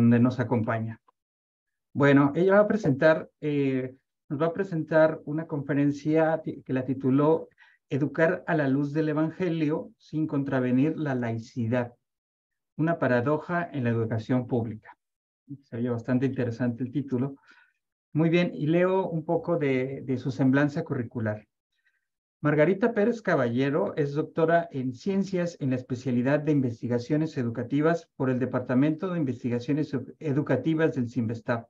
donde nos acompaña. Bueno, ella va a presentar, eh, nos va a presentar una conferencia que la tituló Educar a la luz del Evangelio sin contravenir la laicidad, una paradoja en la educación pública. Se oye bastante interesante el título. Muy bien, y leo un poco de, de su semblanza curricular. Margarita Pérez Caballero es doctora en ciencias en la especialidad de investigaciones educativas por el Departamento de Investigaciones Educativas del CIMBESTAP.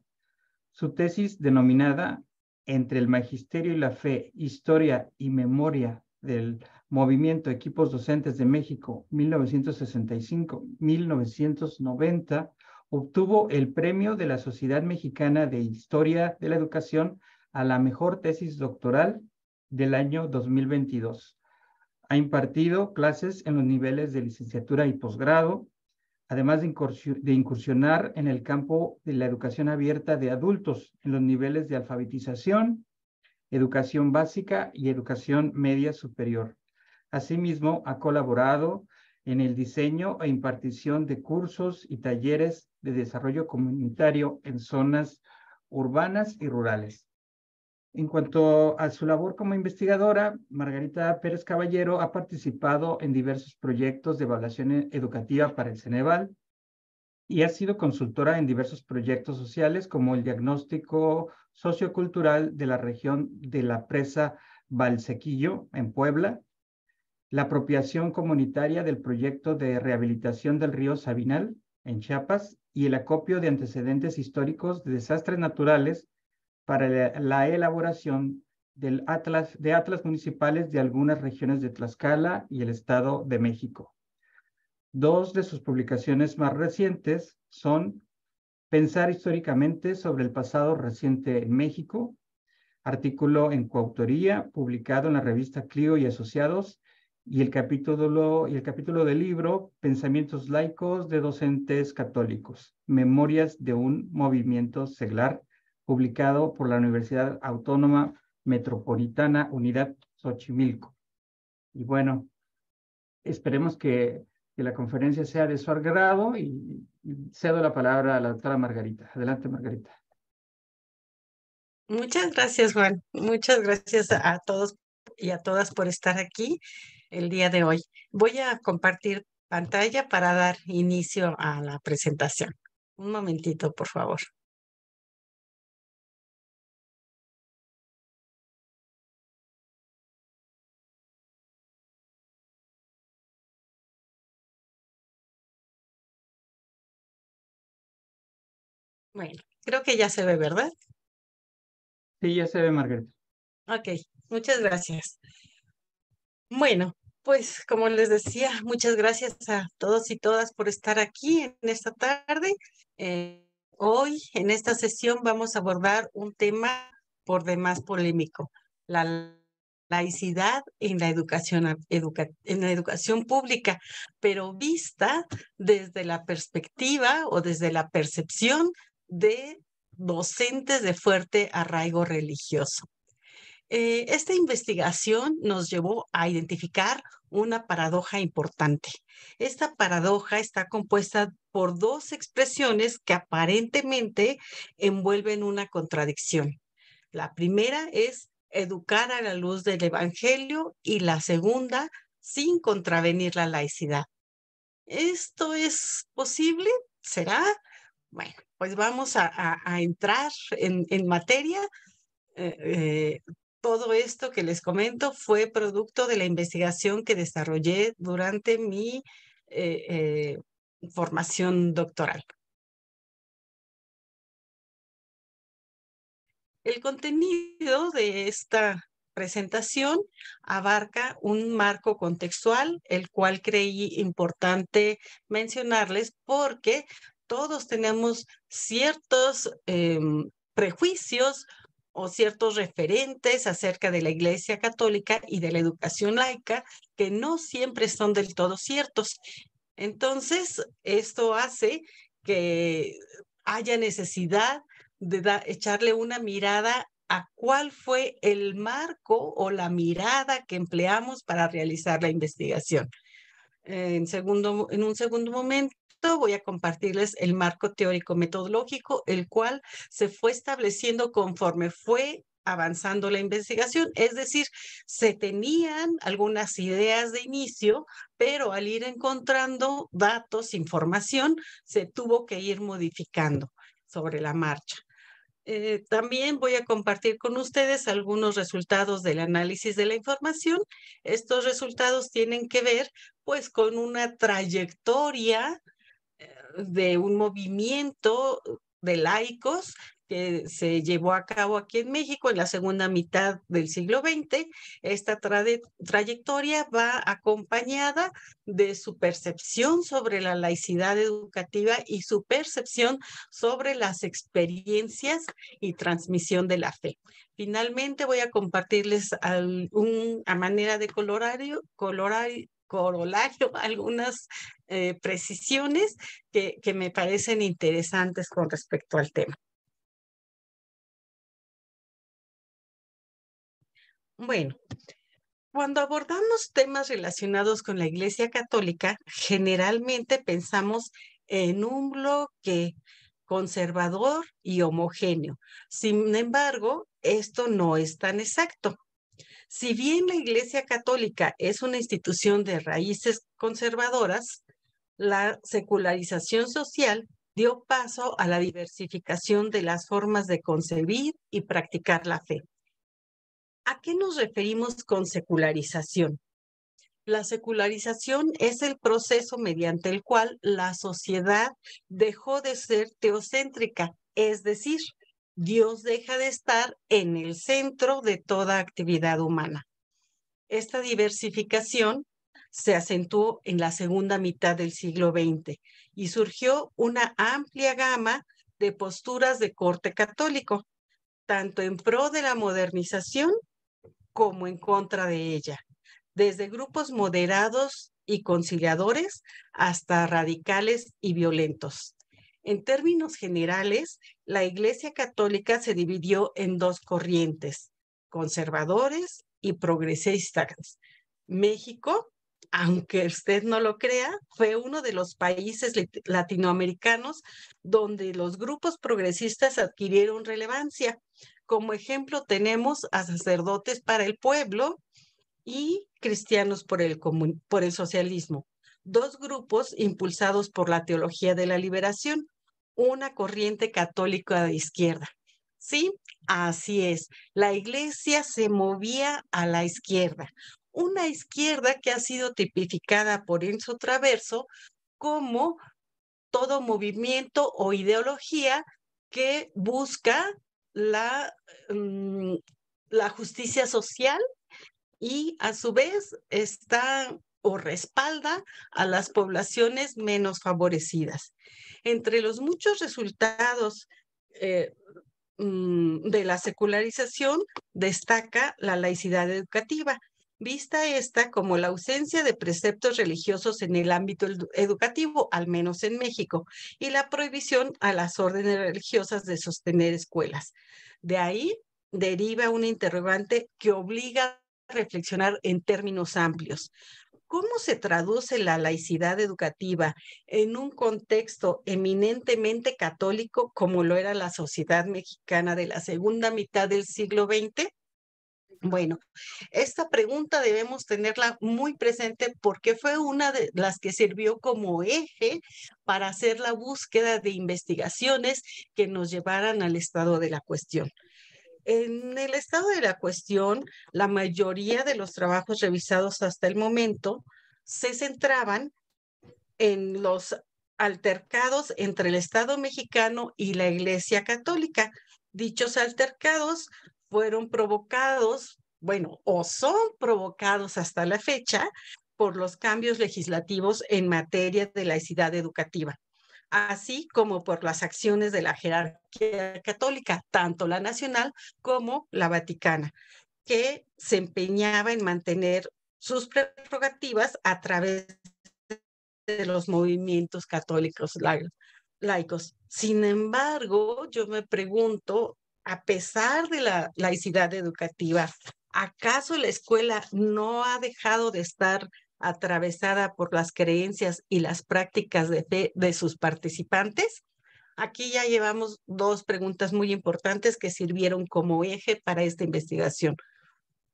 Su tesis denominada Entre el Magisterio y la Fe, Historia y Memoria del Movimiento Equipos Docentes de México 1965-1990 obtuvo el premio de la Sociedad Mexicana de Historia de la Educación a la mejor tesis doctoral del año 2022. Ha impartido clases en los niveles de licenciatura y posgrado, además de incursionar en el campo de la educación abierta de adultos en los niveles de alfabetización, educación básica y educación media superior. Asimismo, ha colaborado en el diseño e impartición de cursos y talleres de desarrollo comunitario en zonas urbanas y rurales. En cuanto a su labor como investigadora, Margarita Pérez Caballero ha participado en diversos proyectos de evaluación e-, educativa para el Ceneval y ha sido consultora en diversos proyectos sociales como el diagnóstico sociocultural de la región de la presa Valsequillo en Puebla, la apropiación comunitaria del proyecto de rehabilitación del río Sabinal en Chiapas y el acopio de antecedentes históricos de desastres naturales para la, elaboración atlas, de atlas municipales de algunas regiones de Tlaxcala y el Estado de México. Dos de sus publicaciones más recientes son Pensar históricamente sobre el pasado reciente en México, artículo en coautoría publicado en la revista Clio y Asociados, y el capítulo, y el capítulo del libro Pensamientos laicos de docentes católicos, Memorias de un movimiento seglar publicado por la Universidad Autónoma Metropolitana Unidad Xochimilco. Y bueno, esperemos que, la conferencia sea de su agrado y, y cedo la palabra a la doctora Margarita. Adelante, Margarita. Muchas gracias, Juan. Muchas gracias a todos y a todas por estar aquí el día de hoy. Voy a compartir pantalla para dar inicio a la presentación. Un momentito, por favor. Bueno, creo que ya se ve, ¿verdad? Sí, ya se ve, Margarita. Ok, muchas gracias. Bueno, pues como les decía, muchas gracias a todos y todas por estar aquí en esta tarde. Eh, hoy en esta sesión vamos a abordar un tema por demás polémico, la laicidad en la educación, en la educación pública, pero vista desde la perspectiva o desde la percepción de docentes de fuerte arraigo religioso. Eh, esta investigación nos llevó a identificar una paradoja importante. Esta paradoja está compuesta por dos expresiones que aparentemente envuelven una contradicción. La primera es educar a la luz del Evangelio y la segunda sin contravenir la laicidad. ¿Esto es posible? ¿Será? Bueno, pues vamos a, entrar en, materia. Eh, eh, todo esto que les comento fue producto de la investigación que desarrollé durante mi eh, formación doctoral. El contenido de esta presentación abarca un marco contextual, el cual creí importante mencionarles porque todos tenemos ciertos em, prejuicios o ciertos referentes acerca de la Iglesia Católica y de la educación laica que no siempre son del todo ciertos. Entonces, esto hace que haya necesidad de echarle una mirada a cuál fue el marco o la mirada que empleamos para realizar la investigación. En, segundo, en un segundo momento, voy a compartirles el marco teórico metodológico, el cual se fue estableciendo conforme fue avanzando la investigación. Es decir, se tenían algunas ideas de inicio, pero al ir encontrando datos, información, se tuvo que ir modificando sobre la marcha. Eh, también voy a compartir con ustedes algunos resultados del análisis de la información. Estos resultados tienen que ver pues con una trayectoria de un movimiento de laicos que se llevó a cabo aquí en México en la segunda mitad del siglo XX. Esta trayectoria va acompañada de su percepción sobre la laicidad educativa y su percepción sobre las experiencias y transmisión de la fe. Finalmente voy a compartirles un, a manera de colorario, colorario, corolario algunas eh, precisiones que, que me parecen interesantes con respecto al tema. Bueno, cuando abordamos temas relacionados con la Iglesia Católica, generalmente pensamos en un bloque conservador y homogéneo. Sin embargo, esto no es tan exacto. Si bien la Iglesia Católica es una institución de raíces conservadoras, la secularización social dio paso a la diversificación de las formas de concebir y practicar la fe. ¿A qué nos referimos con secularización? La secularización es el proceso mediante el cual la sociedad dejó de ser teocéntrica, es decir, Dios deja de estar en el centro de toda actividad humana. Esta diversificación se acentuó en la segunda mitad del siglo XX y surgió una amplia gama de posturas de corte católico, tanto en pro de la modernización como en contra de ella, desde grupos moderados y conciliadores hasta radicales y violentos. En términos generales, la Iglesia Católica se dividió en dos corrientes, conservadores y progresistas. México, aunque usted no lo crea, fue uno de los países latinoamericanos donde los grupos progresistas adquirieron relevancia. Como ejemplo tenemos a sacerdotes para el pueblo y cristianos por el, por el socialismo, dos grupos impulsados por la teología de la liberación una corriente católica de izquierda. Sí, así es. La iglesia se movía a la izquierda. Una izquierda que ha sido tipificada por Enzo Traverso como todo movimiento o ideología que busca la, mm, la justicia social y a su vez está o respalda a las poblaciones menos favorecidas. Entre los muchos resultados eh, mm, de la secularización destaca la laicidad educativa, vista esta como la ausencia de preceptos religiosos en el ámbito educativo, al menos en México, y la prohibición a las órdenes religiosas de sostener escuelas. De ahí deriva un interrogante que obliga a reflexionar en términos amplios. ¿Cómo se traduce la laicidad educativa en un contexto eminentemente católico como lo era la sociedad mexicana de la segunda mitad del siglo XX? Bueno, esta pregunta debemos tenerla muy presente porque fue una de las que sirvió como eje para hacer la búsqueda de investigaciones que nos llevaran al estado de la cuestión. En el estado de la cuestión, la mayoría de los trabajos revisados hasta el momento se centraban en los altercados entre el Estado mexicano y la Iglesia Católica. Dichos altercados fueron provocados, bueno, o son provocados hasta la fecha por los cambios legislativos en materia de laicidad educativa así como por las acciones de la jerarquía católica, tanto la nacional como la vaticana, que se empeñaba en mantener sus prerrogativas a través de los movimientos católicos laicos. Sin embargo, yo me pregunto, a pesar de la laicidad educativa, ¿acaso la escuela no ha dejado de estar atravesada por las creencias y las prácticas de fe de sus participantes? Aquí ya llevamos dos preguntas muy importantes que sirvieron como eje para esta investigación.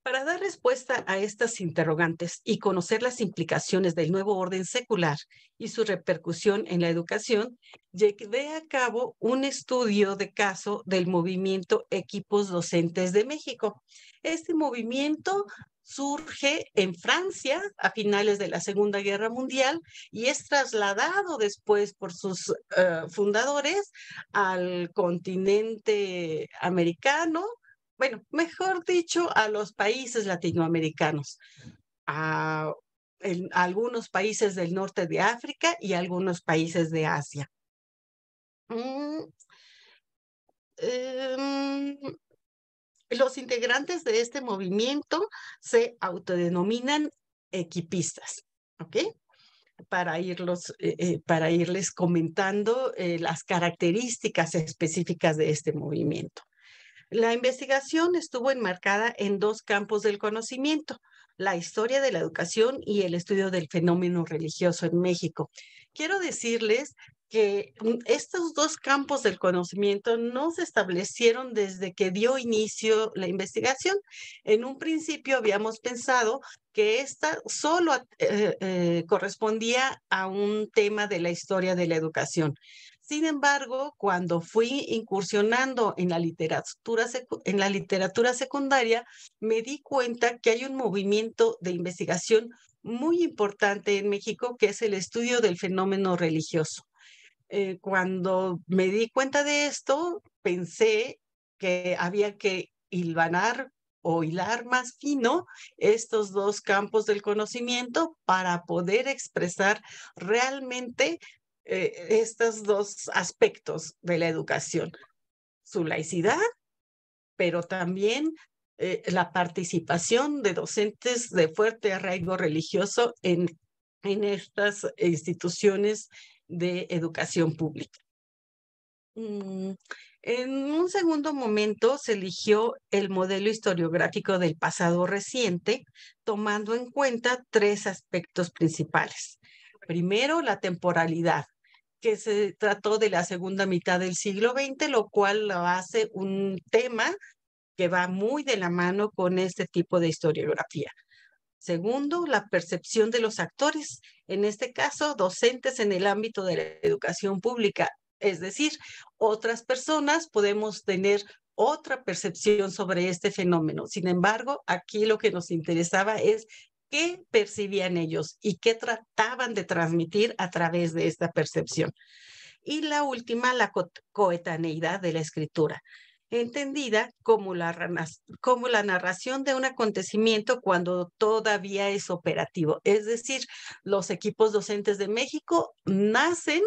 Para dar respuesta a estas interrogantes y conocer las implicaciones del nuevo orden secular y su repercusión en la educación, llevé a cabo un estudio de caso del movimiento Equipos Docentes de México. Este movimiento surge en Francia a finales de la Segunda Guerra Mundial y es trasladado después por sus eh, fundadores al continente americano, bueno, mejor dicho, a los países latinoamericanos, a, algunos países del norte de África y algunos países de Asia. Mm, em, los integrantes de este movimiento se autodenominan equipistas, ¿ok? Para, irlos, eh, eh, para irles comentando eh, las características específicas de este movimiento. La investigación estuvo enmarcada en dos campos del conocimiento, la historia de la educación y el estudio del fenómeno religioso en México. Quiero decirles que estos dos campos del conocimiento no se establecieron desde que dio inicio la investigación. En un principio habíamos pensado que esta solo eh, eh, correspondía a un tema de la historia de la educación. Sin embargo, cuando fui incursionando en la, literatura en la literatura secundaria, me di cuenta que hay un movimiento de investigación muy importante en México, que es el estudio del fenómeno religioso. Eh, cuando me di cuenta de esto, pensé que había que hilvanar o hilar más fino estos dos campos del conocimiento para poder expresar realmente eh, estos dos aspectos de la educación, su laicidad, pero también eh, la participación de docentes de fuerte arraigo religioso en, en estas instituciones de educación pública. Mm, en un segundo momento se eligió el modelo historiográfico del pasado reciente, tomando en cuenta tres aspectos principales. Primero, la temporalidad, que se trató de la segunda mitad del siglo XX, lo cual lo hace un tema que va muy de la mano con este tipo de historiografía. Segundo, la percepción de los actores, en este caso, docentes en el ámbito de la educación pública. Es decir, otras personas podemos tener otra percepción sobre este fenómeno. Sin embargo, aquí lo que nos interesaba es qué percibían ellos y qué trataban de transmitir a través de esta percepción. Y la última, la coetaneidad de la escritura entendida como la, como la narración de un acontecimiento cuando todavía es operativo. Es decir, los equipos docentes de México nacen,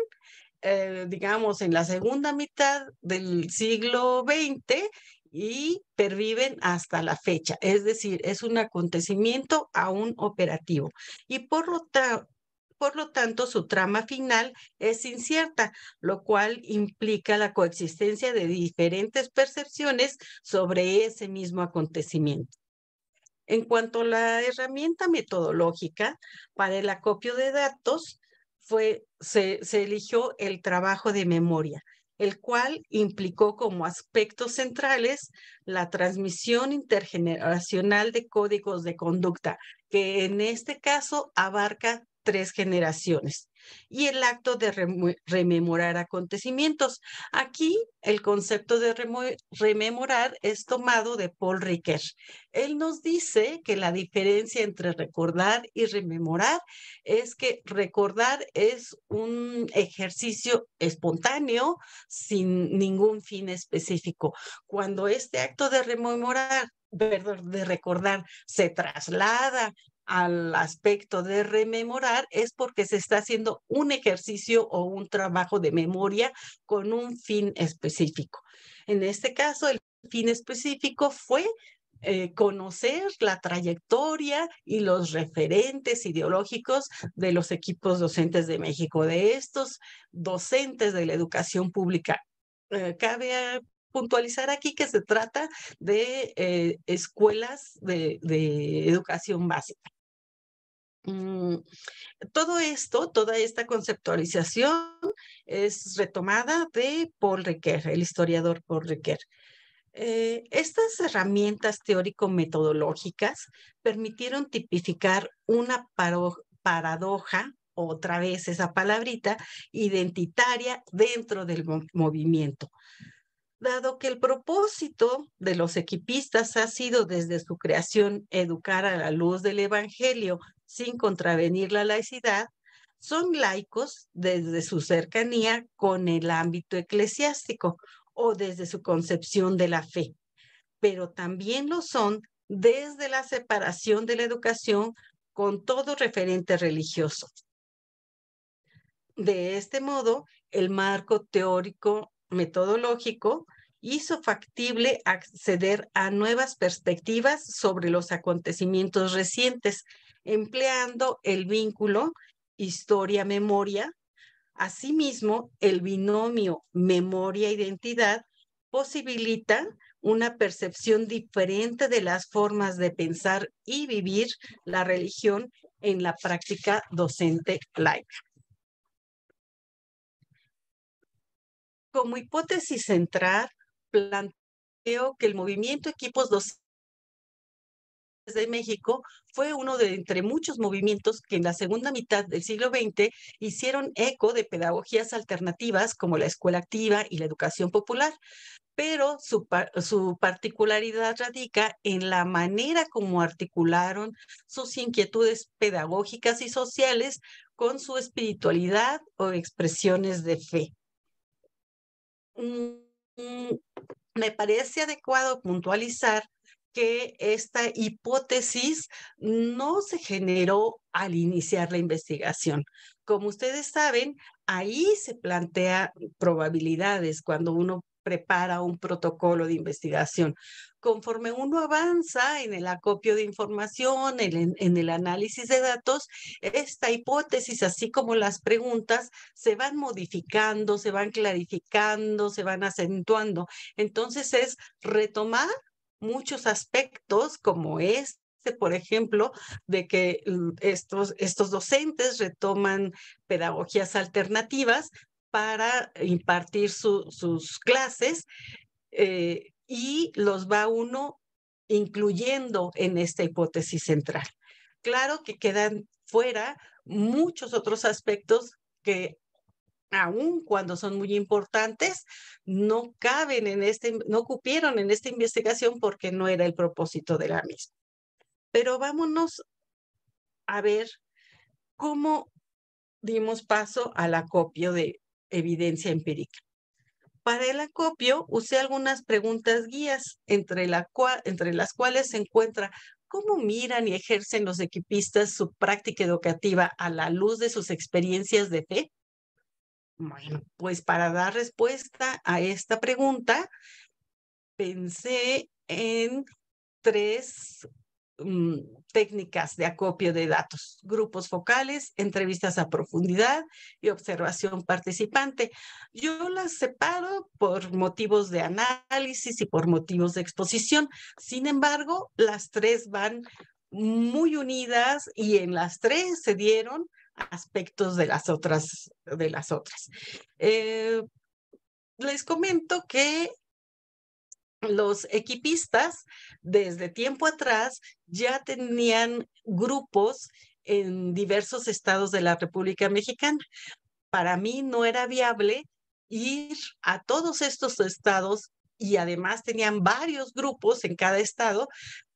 eh, digamos, en la segunda mitad del siglo XX y perviven hasta la fecha. Es decir, es un acontecimiento aún operativo. Y por lo, por lo tanto su trama final es incierta, lo cual implica la coexistencia de diferentes percepciones sobre ese mismo acontecimiento. En cuanto a la herramienta metodológica para el acopio de datos, fue, se, se eligió el trabajo de memoria, el cual implicó como aspectos centrales la transmisión intergeneracional de códigos de conducta, que en este caso abarca tres generaciones y el acto de rememorar acontecimientos. Aquí el concepto de rememorar es tomado de Paul Ricker. Él nos dice que la diferencia entre recordar y rememorar es que recordar es un ejercicio espontáneo sin ningún fin específico. Cuando este acto de rememorar perdón, de recordar, se traslada al aspecto de rememorar es porque se está haciendo un ejercicio o un trabajo de memoria con un fin específico. En este caso, el fin específico fue eh, conocer la trayectoria y los referentes ideológicos de los equipos docentes de México, de estos docentes de la educación pública. Eh, cabe puntualizar aquí que se trata de eh, escuelas de educación básica. Mm, todo esto, toda esta conceptualización es retomada de Paul Ricoeur, el historiador Paul Ricoeur. Eh, estas herramientas teórico-metodológicas permitieron tipificar una paradoja, otra vez esa palabrita, identitaria dentro del movimiento dado que el propósito de los equipistas ha sido desde su creación educar a la luz del Evangelio sin contravenir la laicidad, son laicos desde su cercanía con el ámbito eclesiástico o desde su concepción de la fe, pero también lo son desde la separación de la educación con todo referente religioso. De este modo, el marco teórico metodológico hizo factible acceder a nuevas perspectivas sobre los acontecimientos recientes empleando el vínculo historia-memoria, asimismo el binomio memoria-identidad posibilita una percepción diferente de las formas de pensar y vivir la religión en la práctica docente laica. Como hipótesis central, planteo que el movimiento Equipos Docentes de México fue uno de entre muchos movimientos que en la segunda mitad del siglo XX hicieron eco de pedagogías alternativas como la escuela activa y la educación popular, pero su, particularidad radica en la manera como articularon sus inquietudes pedagógicas y sociales con su espiritualidad o expresiones de fe. Mm, mm, me parece adecuado puntualizar que esta hipótesis no se generó al iniciar la investigación. Como ustedes saben, ahí se plantea probabilidades cuando uno prepara un protocolo de investigación. Conforme uno avanza en el acopio de información, en, en, el análisis de datos, esta hipótesis, así como las preguntas, se van modificando, se van clarificando, se van acentuando. Entonces es retomar muchos aspectos como este por ejemplo, de que estos, estos docentes retoman pedagogías alternativas para impartir sus clases eh, y los va uno incluyendo en esta hipótesis central. Claro que quedan fuera muchos otros aspectos que aún cuando son muy importantes, no caben en este, no cupieron en esta investigación porque no era el propósito de la misma. Pero vámonos a ver cómo dimos paso al acopio de evidencia empírica. Para el acopio usé algunas preguntas guías, entre, entre las cuales se encuentra ¿cómo miran y ejercen los equipistas su práctica educativa a la luz de sus experiencias de fe? Bueno, pues para dar respuesta a esta pregunta, pensé en tres mm, técnicas de acopio de datos, grupos focales, entrevistas a profundidad y observación participante. Yo las separo por motivos de análisis y por motivos de exposición. Sin embargo, las tres van muy unidas y en las tres se dieron aspectos de las otras. De las otras. Eh, les comento que los equipistas desde tiempo atrás ya tenían grupos en diversos estados de la República Mexicana. Para mí no era viable ir a todos estos estados y además tenían varios grupos en cada estado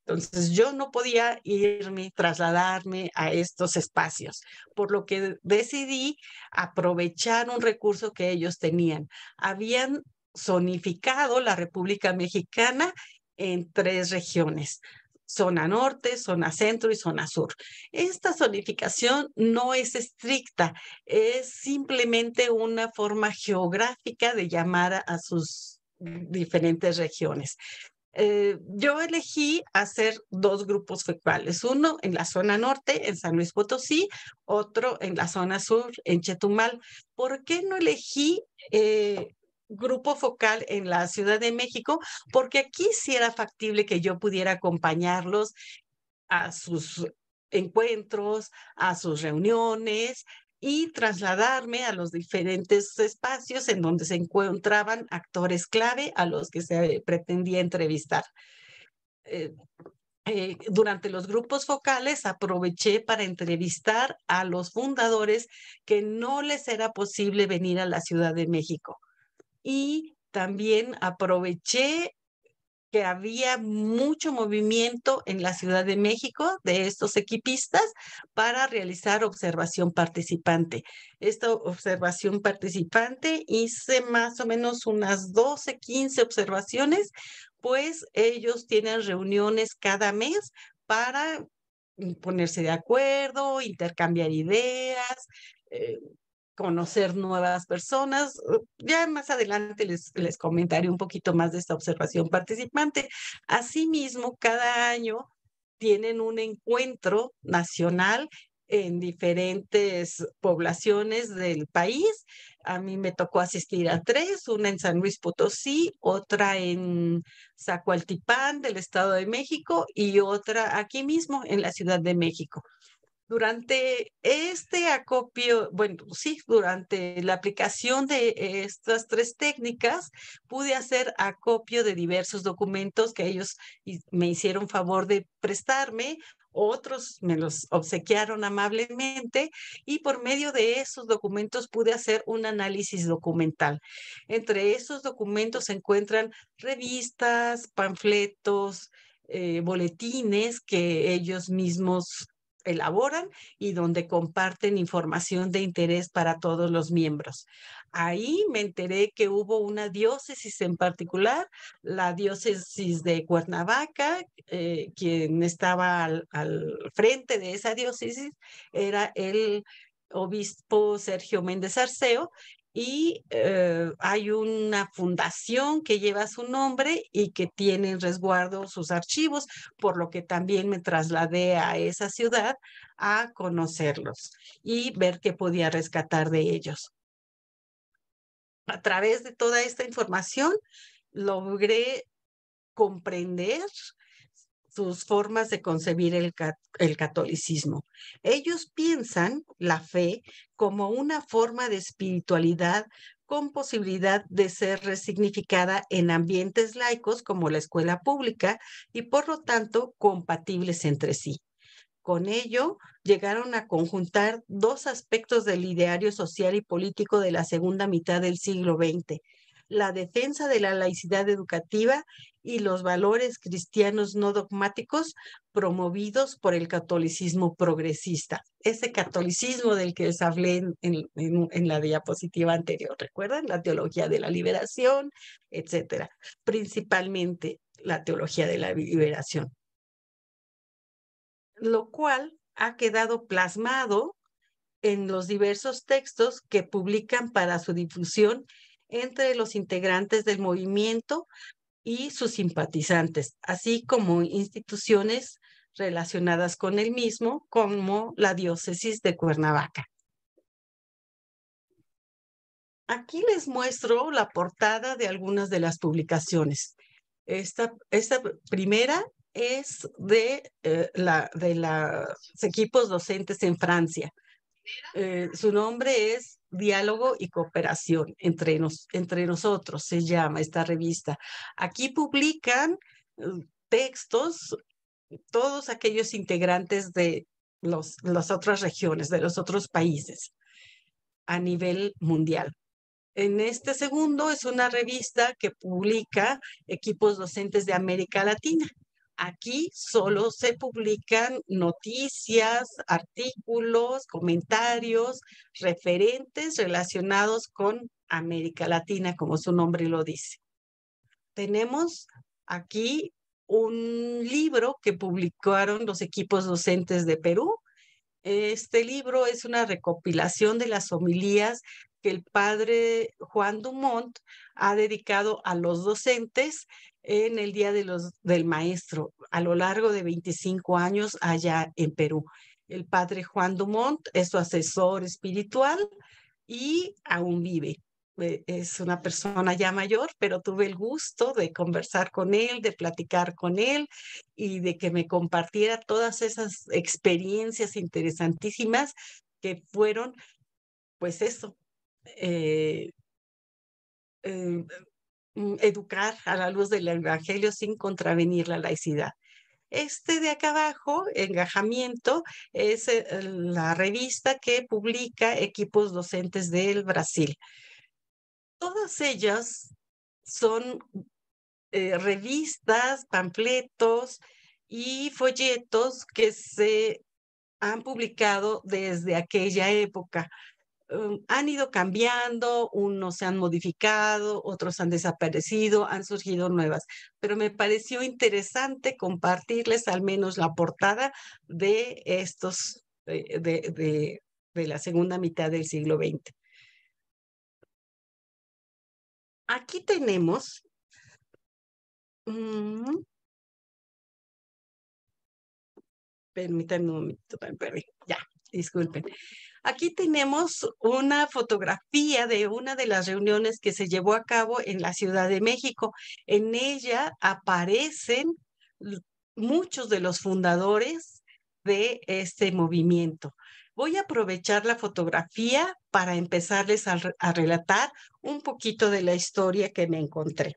entonces yo no podía irme, trasladarme a estos espacios, por lo que decidí aprovechar un recurso que ellos tenían. Habían zonificado la República Mexicana en tres regiones, zona norte, zona centro y zona sur. Esta zonificación no es estricta, es simplemente una forma geográfica de llamar a sus diferentes regiones. Eh, yo elegí hacer dos grupos focales, uno en la zona norte, en San Luis Potosí, otro en la zona sur, en Chetumal. ¿Por qué no elegí eh, grupo focal en la Ciudad de México? Porque aquí sí era factible que yo pudiera acompañarlos a sus encuentros, a sus reuniones, y trasladarme a los diferentes espacios en donde se encontraban actores clave a los que se pretendía entrevistar. Eh, eh, durante los grupos focales aproveché para entrevistar a los fundadores que no les era posible venir a la Ciudad de México. Y también aproveché que había mucho movimiento en la Ciudad de México de estos equipistas para realizar observación participante. Esta observación participante hice más o menos unas 12, 15 observaciones, pues ellos tienen reuniones cada mes para ponerse de acuerdo, intercambiar ideas, eh, conocer nuevas personas. Uh, ya más adelante les, comentaré un poquito más de esta observación participante. Asimismo, cada año tienen un encuentro nacional en diferentes poblaciones del país. A mí me tocó asistir a tres, una en San Luis Potosí, otra en Zacualtipán del Estado de México y otra aquí mismo en la Ciudad de México durante este acopio, bueno, sí, durante la aplicación de estas tres técnicas, pude hacer acopio de diversos documentos que ellos me hicieron favor de prestarme, otros me los obsequiaron amablemente y por medio de esos documentos pude hacer un análisis documental. Entre esos documentos se encuentran revistas, panfletos, eh, boletines que ellos mismos elaboran y donde comparten información de interés para todos los miembros. Ahí me enteré que hubo una diócesis en particular, la diócesis de Cuernavaca, eh, quien estaba al frente de esa diócesis era el obispo Sergio Méndez Arceo, y eh, hay una fundación que lleva su nombre y que tiene en resguardo sus archivos, por lo que también me trasladé a esa ciudad a conocerlos y ver qué podía rescatar de ellos. A través de toda esta información logré comprender sus formas de concebir el, el catolicismo. Ellos piensan la fe como una forma de espiritualidad con posibilidad de ser resignificada en ambientes laicos como la escuela pública y por lo tanto compatibles entre sí. Con ello, llegaron a conjuntar dos aspectos del ideario social y político de la segunda mitad del siglo XX, la defensa de la laicidad educativa y los valores cristianos no dogmáticos promovidos por el catolicismo progresista. Ese catolicismo del que les hablé en, la diapositiva anterior, ¿recuerdan? La teología de la liberación, etcétera. Principalmente la teología de la liberación. Lo cual ha quedado plasmado en los diversos textos que publican para su difusión entre los integrantes del movimiento y sus simpatizantes, así como instituciones relacionadas con el mismo, como la diócesis de Cuernavaca. Aquí les muestro la portada de algunas de las publicaciones. Esta, primera es de, eh, la, de los equipos docentes en Francia. Eh, su nombre es diálogo y cooperación entre, entre nosotros, se llama esta revista. Aquí publican uh, textos todos aquellos integrantes de los, las otras regiones, de los otros países a nivel mundial. En este segundo es una revista que publica equipos docentes de América Latina Aquí solo se publican noticias, artículos, comentarios referentes relacionados con América Latina, como su nombre lo dice. Tenemos aquí un libro que publicaron los equipos docentes de Perú. Este libro es una recopilación de las homilías que el padre Juan Dumont ha dedicado a los docentes en el Día de los, del Maestro a lo largo de 25 años allá en Perú. El padre Juan Dumont es su asesor espiritual y aún vive. Eh, es una persona ya mayor, pero tuve el gusto de conversar con él, de platicar con él y de que me compartiera todas esas experiencias interesantísimas que fueron, pues eso, eh, eh Mm, educar a la luz del Evangelio sin contravenir la laicidad. Este de acá abajo, Engajamiento, es eh, la revista que publica equipos docentes del Brasil. Todas ellas son eh, revistas, panfletos y folletos que se han publicado desde aquella época. Em, han ido cambiando, unos se han modificado, otros han desaparecido, han surgido nuevas, pero me pareció interesante compartirles al menos la portada de estos, eh, de, la segunda mitad del siglo XX. Aquí tenemos... Mm, permítanme un momento, ya, disculpen. Aquí tenemos una fotografía de una de las reuniones que se llevó a cabo en la Ciudad de México. En ella aparecen muchos de los fundadores de este movimiento. Voy a aprovechar la fotografía para empezarles a, relatar un poquito de la historia que me encontré.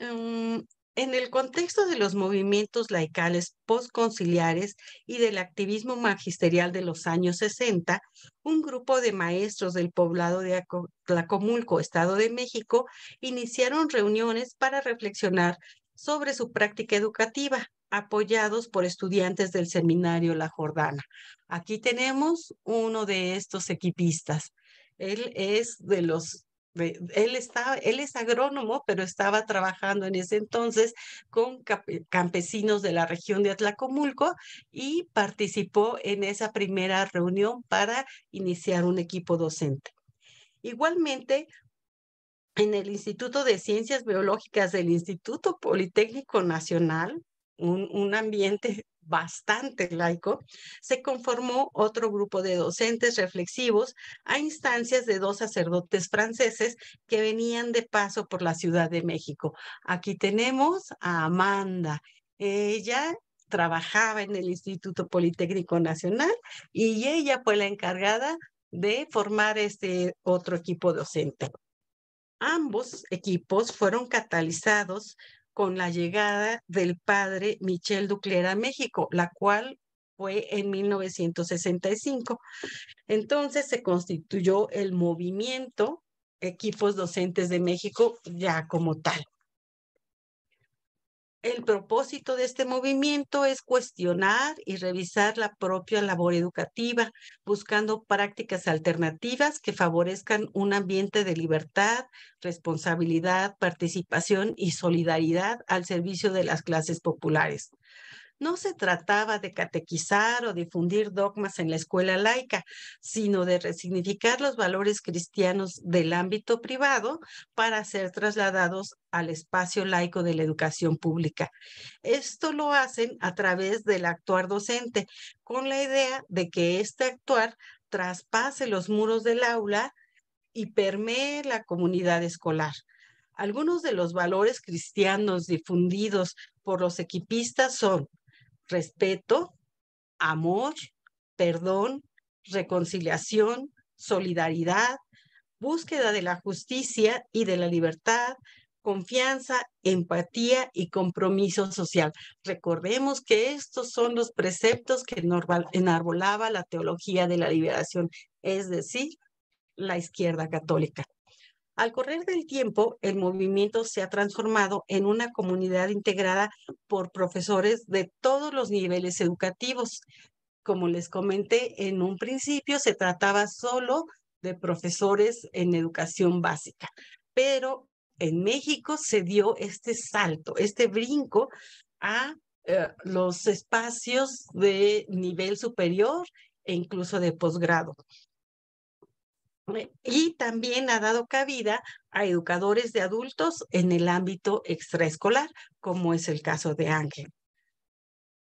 Em, en el contexto de los movimientos laicales postconciliares y del activismo magisterial de los años 60, un grupo de maestros del poblado de Tlacomulco, Estado de México, iniciaron reuniones para reflexionar sobre su práctica educativa, apoyados por estudiantes del seminario La Jordana. Aquí tenemos uno de estos equipistas. Él es de los él, estaba, él es agrónomo, pero estaba trabajando en ese entonces con campesinos de la región de Atlacomulco y participó en esa primera reunión para iniciar un equipo docente. Igualmente, en el Instituto de Ciencias Biológicas del Instituto Politécnico Nacional, un, un ambiente bastante laico, se conformó otro grupo de docentes reflexivos a instancias de dos sacerdotes franceses que venían de paso por la Ciudad de México. Aquí tenemos a Amanda. Ella trabajaba en el Instituto Politécnico Nacional y ella fue la encargada de formar este otro equipo docente. Ambos equipos fueron catalizados con la llegada del padre Michel Ducler a México, la cual fue en 1965. Entonces se constituyó el movimiento Equipos Docentes de México ya como tal el propósito de este movimiento es cuestionar y revisar la propia labor educativa, buscando prácticas alternativas que favorezcan un ambiente de libertad, responsabilidad, participación y solidaridad al servicio de las clases populares no se trataba de catequizar o difundir dogmas en la escuela laica, sino de resignificar los valores cristianos del ámbito privado para ser trasladados al espacio laico de la educación pública. Esto lo hacen a través del actuar docente, con la idea de que este actuar traspase los muros del aula y permee la comunidad escolar. Algunos de los valores cristianos difundidos por los equipistas son respeto, amor, perdón, reconciliación, solidaridad, búsqueda de la justicia y de la libertad, confianza, empatía y compromiso social. Recordemos que estos son los preceptos que enarbolaba la teología de la liberación, es decir, la izquierda católica. Al correr del tiempo, el movimiento se ha transformado en una comunidad integrada por profesores de todos los niveles educativos. Como les comenté, en un principio se trataba solo de profesores en educación básica, pero en México se dio este salto, este brinco a eh, los espacios de nivel superior e incluso de posgrado y también ha dado cabida a educadores de adultos en el ámbito extraescolar, como es el caso de Ángel.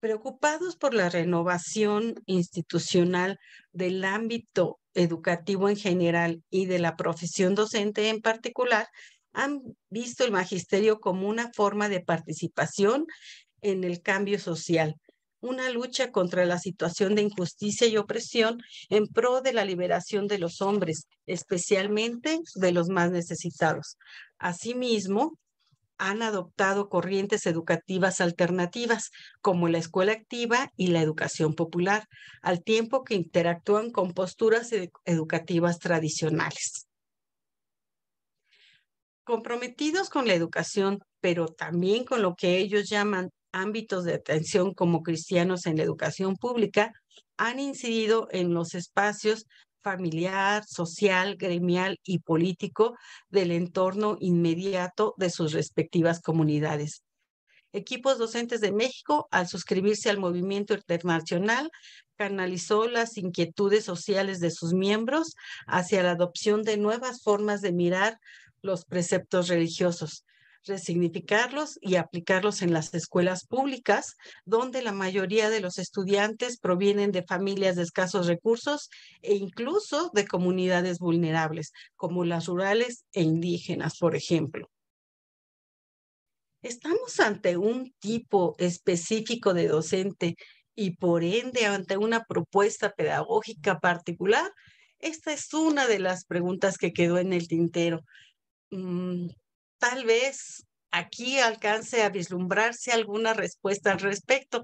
Preocupados por la renovación institucional del ámbito educativo en general y de la profesión docente en particular, han visto el magisterio como una forma de participación en el cambio social, una lucha contra la situación de injusticia y opresión en pro de la liberación de los hombres, especialmente de los más necesitados. Asimismo, han adoptado corrientes educativas alternativas, como la escuela activa y la educación popular, al tiempo que interactúan con posturas educativas tradicionales. Comprometidos con la educación, pero también con lo que ellos llaman ámbitos de atención como cristianos en la educación pública han incidido en los espacios familiar, social, gremial y político del entorno inmediato de sus respectivas comunidades. Equipos Docentes de México, al suscribirse al movimiento internacional, canalizó las inquietudes sociales de sus miembros hacia la adopción de nuevas formas de mirar los preceptos religiosos, resignificarlos y aplicarlos en las escuelas públicas, donde la mayoría de los estudiantes provienen de familias de escasos recursos e incluso de comunidades vulnerables, como las rurales e indígenas, por ejemplo. ¿Estamos ante un tipo específico de docente y por ende ante una propuesta pedagógica particular? Esta es una de las preguntas que quedó en el tintero. Mm, tal vez aquí alcance a vislumbrarse alguna respuesta al respecto,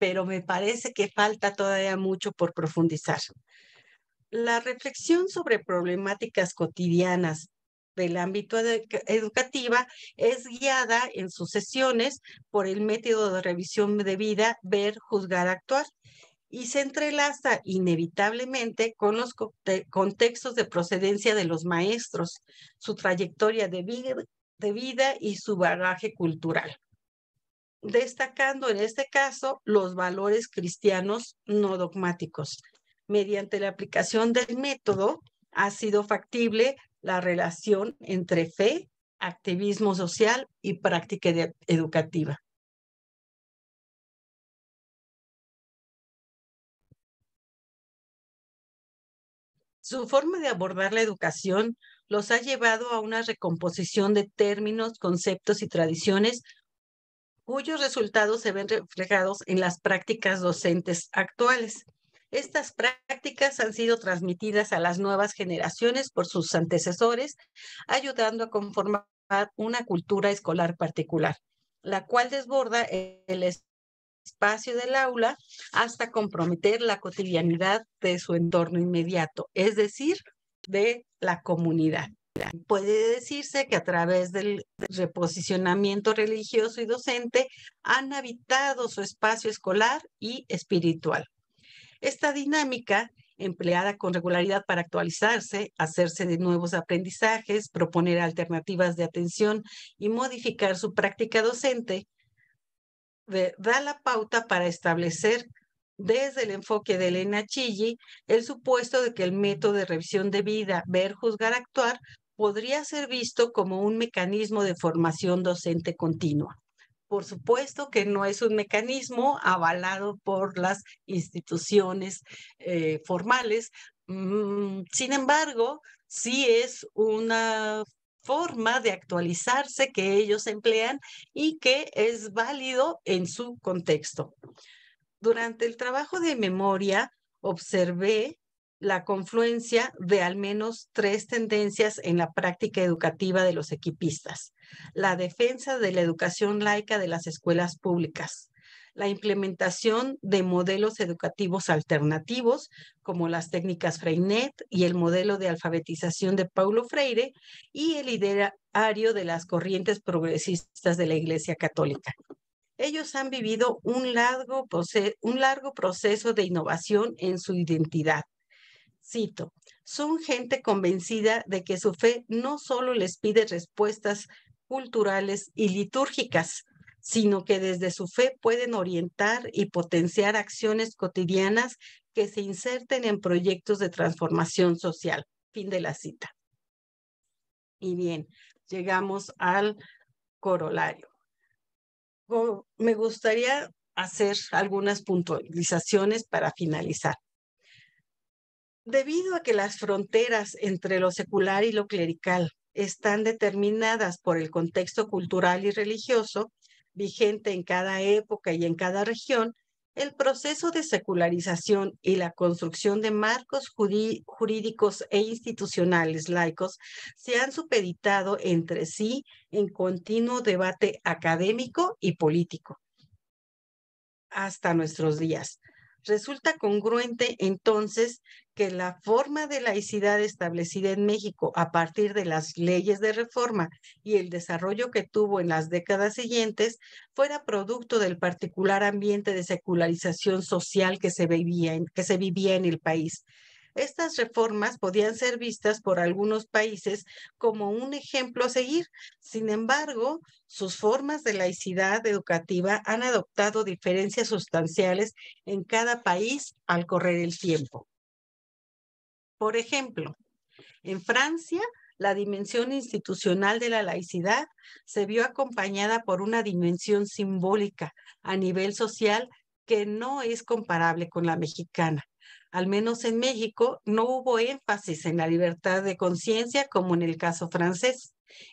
pero me parece que falta todavía mucho por profundizar. La reflexión sobre problemáticas cotidianas del ámbito educativa es guiada en sus sesiones por el método de revisión de vida, ver, juzgar, actuar y se entrelaza inevitablemente con los contextos de procedencia de los maestros, su trayectoria de vida, de vida y su bagaje cultural, destacando en este caso los valores cristianos no dogmáticos. Mediante la aplicación del método ha sido factible la relación entre fe, activismo social y práctica educativa. Su forma de abordar la educación los ha llevado a una recomposición de términos, conceptos y tradiciones cuyos resultados se ven reflejados en las prácticas docentes actuales. Estas prácticas han sido transmitidas a las nuevas generaciones por sus antecesores, ayudando a conformar una cultura escolar particular, la cual desborda el espacio del aula hasta comprometer la cotidianidad de su entorno inmediato, es decir, de la comunidad. Puede decirse que a través del reposicionamiento religioso y docente han habitado su espacio escolar y espiritual. Esta dinámica, empleada con regularidad para actualizarse, hacerse de nuevos aprendizajes, proponer alternativas de atención y modificar su práctica docente, da la pauta para establecer desde el enfoque de Elena Chilli el supuesto de que el método de revisión de vida, ver, juzgar, actuar, podría ser visto como un mecanismo de formación docente continua. Por supuesto que no es un mecanismo avalado por las instituciones eh, formales. Mm, sin embargo, sí es una forma de actualizarse que ellos emplean y que es válido en su contexto durante el trabajo de memoria observé la confluencia de al menos tres tendencias en la práctica educativa de los equipistas. La defensa de la educación laica de las escuelas públicas, la implementación de modelos educativos alternativos como las técnicas Freinet y el modelo de alfabetización de Paulo Freire y el ideario de las corrientes progresistas de la Iglesia Católica. Ellos han vivido un largo, proceso de innovación en su identidad. Cito, son gente convencida de que su fe no solo les pide respuestas culturales y litúrgicas, sino que desde su fe pueden orientar y potenciar acciones cotidianas que se inserten en proyectos de transformación social. Fin de la cita. Y bien, llegamos al corolario me gustaría hacer algunas puntualizaciones para finalizar. Debido a que las fronteras entre lo secular y lo clerical están determinadas por el contexto cultural y religioso vigente en cada época y en cada región, el proceso de secularización y la construcción de marcos jurídicos e institucionales laicos se han supeditado entre sí en continuo debate académico y político hasta nuestros días resulta congruente entonces que la forma de laicidad establecida en México a partir de las leyes de reforma y el desarrollo que tuvo en las décadas siguientes fuera producto del particular ambiente de secularización social que se vivía en, el país estas reformas podían ser vistas por algunos países como un ejemplo a seguir. Sin embargo, sus formas de laicidad educativa han adoptado diferencias sustanciales en cada país al correr el tiempo. Por ejemplo, en Francia, la dimensión institucional de la laicidad se vio acompañada por una dimensión simbólica a nivel social que no es comparable con la mexicana al menos en México, no hubo énfasis en la libertad de conciencia como en el caso francés.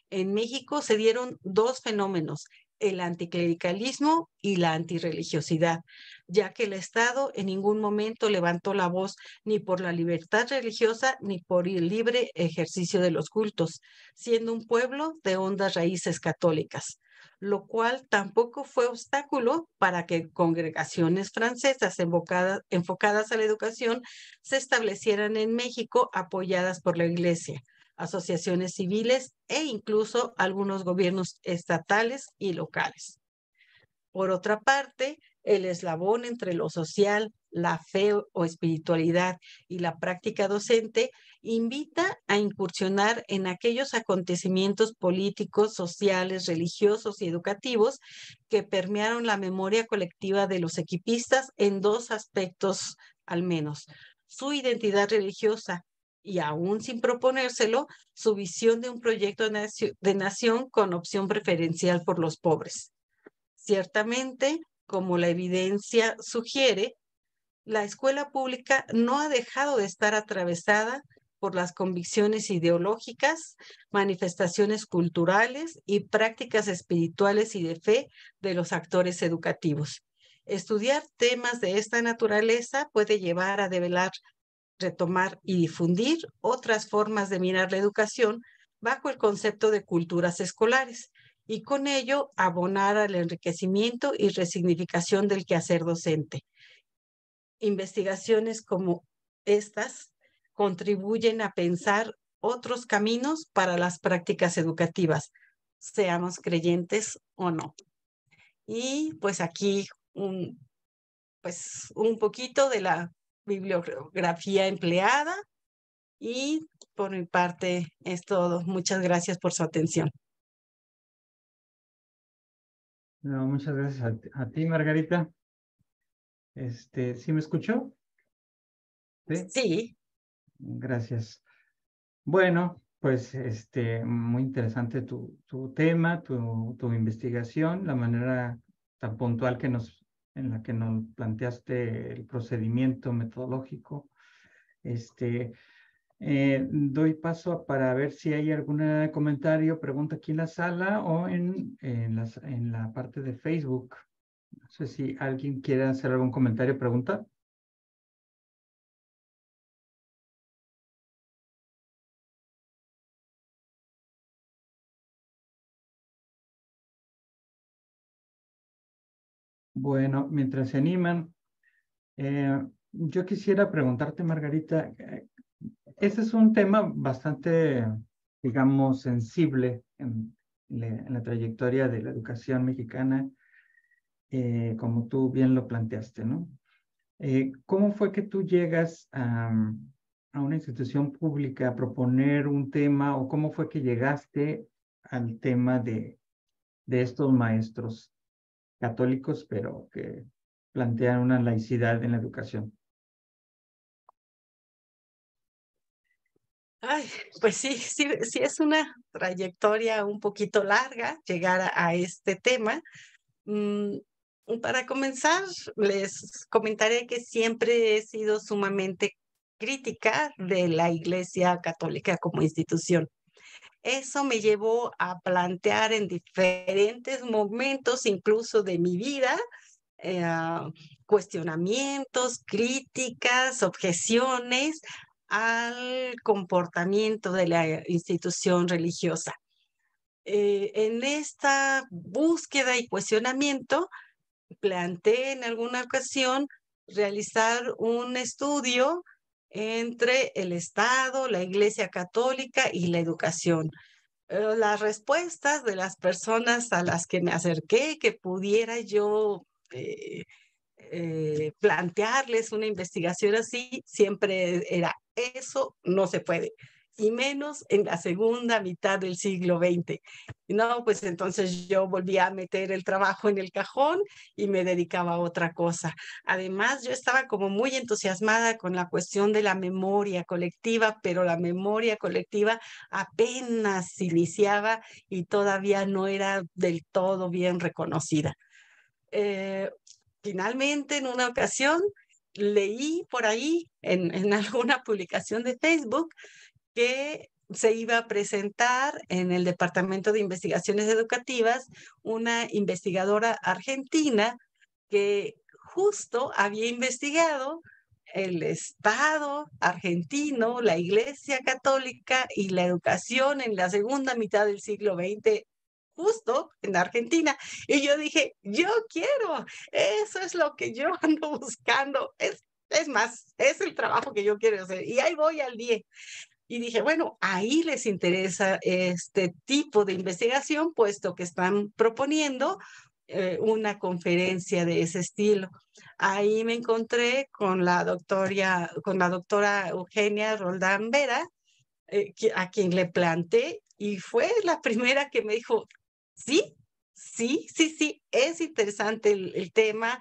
En México se dieron dos fenómenos, el anticlericalismo y la antirreligiosidad, ya que el Estado en ningún momento levantó la voz ni por la libertad religiosa ni por el libre ejercicio de los cultos, siendo un pueblo de hondas raíces católicas lo cual tampoco fue obstáculo para que congregaciones francesas enfocadas, a la educación se establecieran en México apoyadas por la Iglesia, asociaciones civiles e incluso algunos gobiernos estatales y locales. Por otra parte, el eslabón entre lo social la fe o espiritualidad y la práctica docente, invita a incursionar en aquellos acontecimientos políticos, sociales, religiosos y educativos que permearon la memoria colectiva de los equipistas en dos aspectos al menos, su identidad religiosa y aún sin proponérselo, su visión de un proyecto de nación con opción preferencial por los pobres. Ciertamente, como la evidencia sugiere, la escuela pública no ha dejado de estar atravesada por las convicciones ideológicas, manifestaciones culturales y prácticas espirituales y de fe de los actores educativos. Estudiar temas de esta naturaleza puede llevar a develar, retomar y difundir otras formas de mirar la educación bajo el concepto de culturas escolares y con ello abonar al enriquecimiento y resignificación del quehacer docente investigaciones como estas contribuyen a pensar otros caminos para las prácticas educativas, seamos creyentes o no. Y pues aquí un, pues, un poquito de la bibliografía empleada y por mi parte es todo. Muchas gracias por su atención. muchas gracias a ti Margarita. Este, ¿Sí me escuchó? ¿Sí? Gracias. Bueno, pues este, muy interesante tu, tu tema, tu, tu, investigación, la manera tan puntual que nos, en la que nos planteaste el procedimiento metodológico. Este, eh, doy paso para ver si hay algún comentario, pregunta aquí en la sala o en, en, las, en la parte de Facebook. No sé si alguien quiere hacer algún comentario o pregunta. Bueno, mientras se animan, eh, yo quisiera preguntarte, Margarita, eh, ese es un tema bastante, digamos, sensible en la, trayectoria de la educación mexicana eh, como tú bien lo planteaste, ¿no? Eh, ¿Cómo fue que tú llegas a, una institución pública a proponer un tema o cómo fue que llegaste al tema de, de estos maestros católicos, pero que plantean una laicidad en la educación? Ay, pues sí, sí, es una trayectoria un poquito larga llegar a, este tema. Mm, para comenzar, les comentaré que siempre he sido sumamente crítica de la Iglesia Católica como institución. Eso me llevó a plantear en diferentes momentos, incluso de mi vida, eh, cuestionamientos, críticas, objeciones al comportamiento de la institución religiosa. Eh, en esta búsqueda y cuestionamiento, planteé en alguna ocasión realizar un estudio entre el Estado, la Iglesia Católica y la educación. Las respuestas de las personas a las que me acerqué, que pudiera yo eh, eh, plantearles una investigación así, siempre era, eso no se puede y menos en la segunda mitad del siglo XX. No, pues entonces yo volví a meter el trabajo en el cajón y me dedicaba a otra cosa. Además, yo estaba como muy entusiasmada con la cuestión de la memoria colectiva, pero la memoria colectiva apenas iniciaba y todavía no era del todo bien reconocida. Eh, finalmente, en una ocasión, leí por ahí, en, en alguna publicación de Facebook, que se iba a presentar en el Departamento de Investigaciones Educativas una investigadora argentina que justo había investigado el Estado argentino, la Iglesia Católica y la educación en la segunda mitad del siglo XX justo en Argentina. Y yo dije, yo quiero, eso es lo que yo ando buscando. Es, es más, es el trabajo que yo quiero hacer. Y ahí voy al 10. Y dije, bueno, ahí les interesa este tipo de investigación, puesto que están proponiendo eh, una conferencia de ese estilo. Ahí me encontré con la, doctora con la doctora Eugenia Roldán Vera, eh, a quien le planté, y fue la primera que me dijo, sí, sí, sí, sí, es interesante el tema,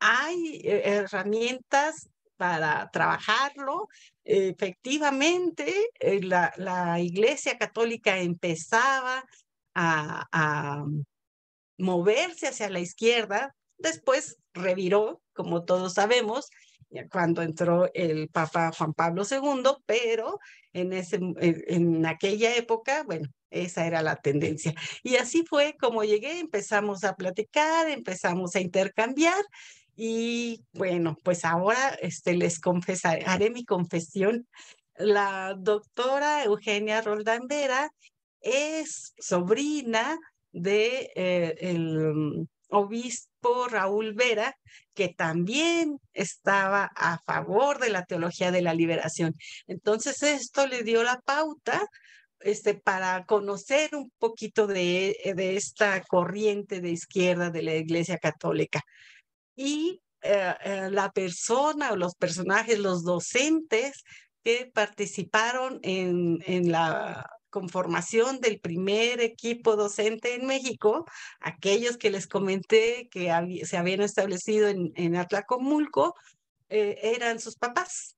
hay eh, herramientas para trabajarlo. Efectivamente, eh, la, Iglesia Católica empezaba a, moverse hacia la izquierda, después reviró, como todos sabemos, cuando entró el Papa Juan Pablo II, pero en, ese, en, aquella época, bueno, esa era la tendencia. Y así fue como llegué, empezamos a platicar, empezamos a intercambiar y bueno, pues ahora este, les confesaré, haré mi confesión. La doctora Eugenia Roldán Vera es sobrina de eh, el obispo Raúl Vera, que también estaba a favor de la teología de la liberación. Entonces esto le dio la pauta este, para conocer un poquito de, de esta corriente de izquierda de la Iglesia Católica y eh, eh, la persona o los personajes, los docentes que participaron en, en la conformación del primer equipo docente en México, aquellos que les comenté que se habían establecido en, en Atlacomulco, eh, eran sus papás,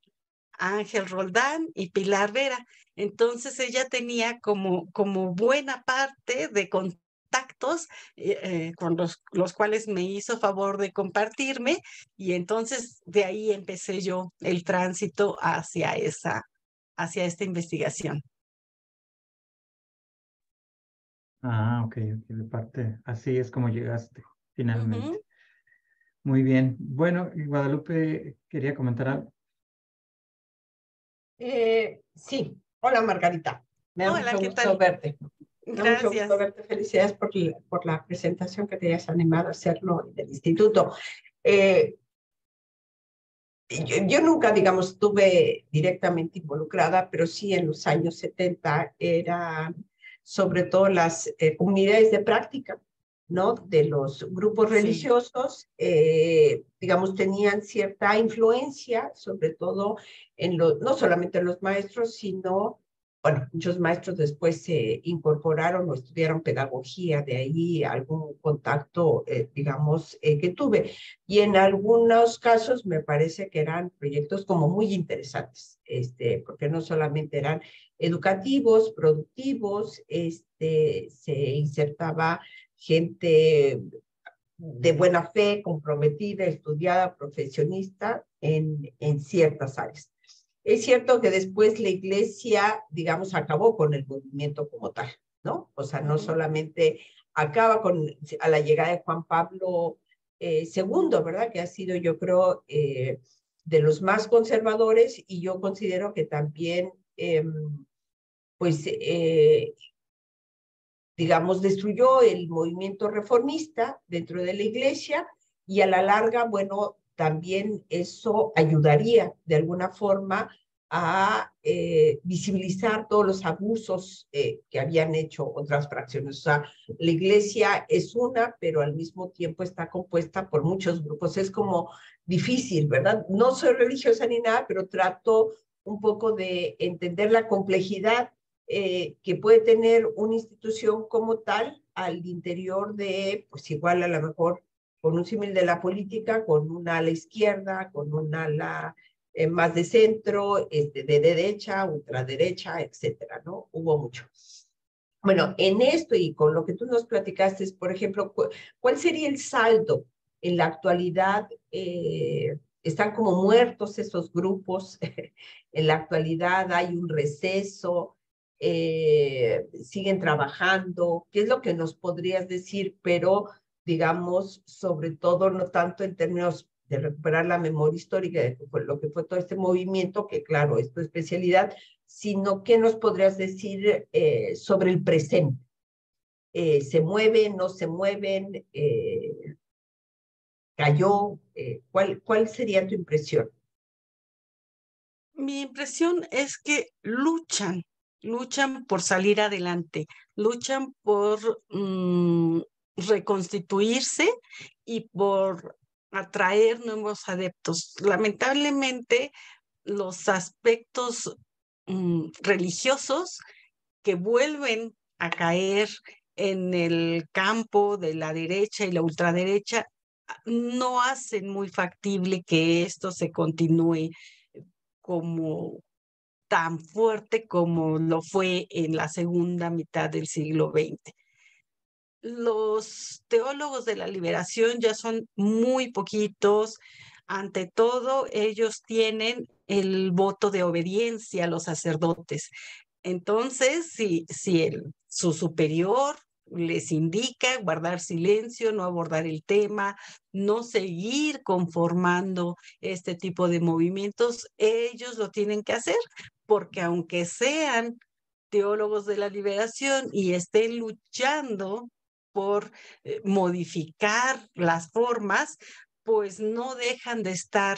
Ángel Roldán y Pilar Vera. Entonces ella tenía como, como buena parte de contactos eh, eh, con los, los cuales me hizo favor de compartirme y entonces de ahí empecé yo el tránsito hacia esa, hacia esta investigación. Ah, ok, de parte, así es como llegaste finalmente. Muy bien. Bueno, Guadalupe quería comentar algo. Eh, sí, hola Margarita. Me Hola, mucho gusto verte. Gracias. Mucho gusto verte. Felicidades por, por, la presentación que te hayas animado a hacerlo del instituto. Eh, yo, nunca, digamos, estuve directamente involucrada, pero sí en los años 70 eran sobre todo las eh, unidades de práctica, ¿no? De los grupos religiosos, eh, digamos, tenían cierta influencia, sobre todo en los, no solamente en los maestros, sino bueno, muchos maestros después se incorporaron o estudiaron pedagogía, de ahí algún contacto, eh, digamos, eh, que tuve. Y en algunos casos me parece que eran proyectos como muy interesantes, este, porque no solamente eran educativos, productivos, este, se insertaba gente de buena fe, comprometida, estudiada, profesionista en, en ciertas áreas. Es cierto que después la iglesia, digamos, acabó con el movimiento como tal, ¿no? O sea, no solamente acaba con a la llegada de Juan Pablo II, eh, ¿verdad? Que ha sido, yo creo, eh, de los más conservadores y yo considero que también, em, pues, eh, digamos, destruyó el movimiento reformista dentro de la iglesia y a la larga, bueno, también eso ayudaría de alguna forma a eh, visibilizar todos los abusos eh, que habían hecho otras fracciones. O sea, la iglesia es una, pero al mismo tiempo está compuesta por muchos grupos. Es como difícil, ¿verdad? No soy religiosa ni nada, pero trato un poco de entender la complejidad eh, que puede tener una institución como tal al interior de, pues igual a lo mejor con un símil de la política, con una a la izquierda, con una ala la eh, más de centro, este, de derecha, ultraderecha, etcétera, ¿no? Hubo mucho. Bueno, en esto y con lo que tú nos platicaste, por ejemplo, ¿cuál sería el saldo? En la actualidad eh, están como muertos esos grupos, en la actualidad hay un receso, eh, siguen trabajando, ¿qué es lo que nos podrías decir? Pero digamos, sobre todo no tanto en términos de recuperar la memoria histórica de lo que fue todo este movimiento, que claro, es tu especialidad, sino qué nos podrías decir eh, sobre el presente. Eh, ¿Se mueven, no se mueven? Eh, ¿Cayó? ¿cuál, ¿Cuál sería tu impresión? Mi impresión es que luchan, luchan por salir adelante, luchan por mm, reconstituirse y por atraer nuevos adeptos. Lamentablemente, los aspectos mm, religiosos que vuelven a caer en el campo de la derecha y la ultraderecha no hacen muy factible que esto se continúe como tan fuerte como lo fue en la segunda mitad del siglo XX los teólogos de la liberación ya son muy poquitos. Ante todo, ellos tienen el voto de obediencia a los sacerdotes. Entonces, si, si el, su superior les indica guardar silencio, no abordar el tema, no seguir conformando este tipo de movimientos, ellos lo tienen que hacer, porque aunque sean teólogos de la liberación y estén luchando por eh, modificar las formas, pues no dejan de estar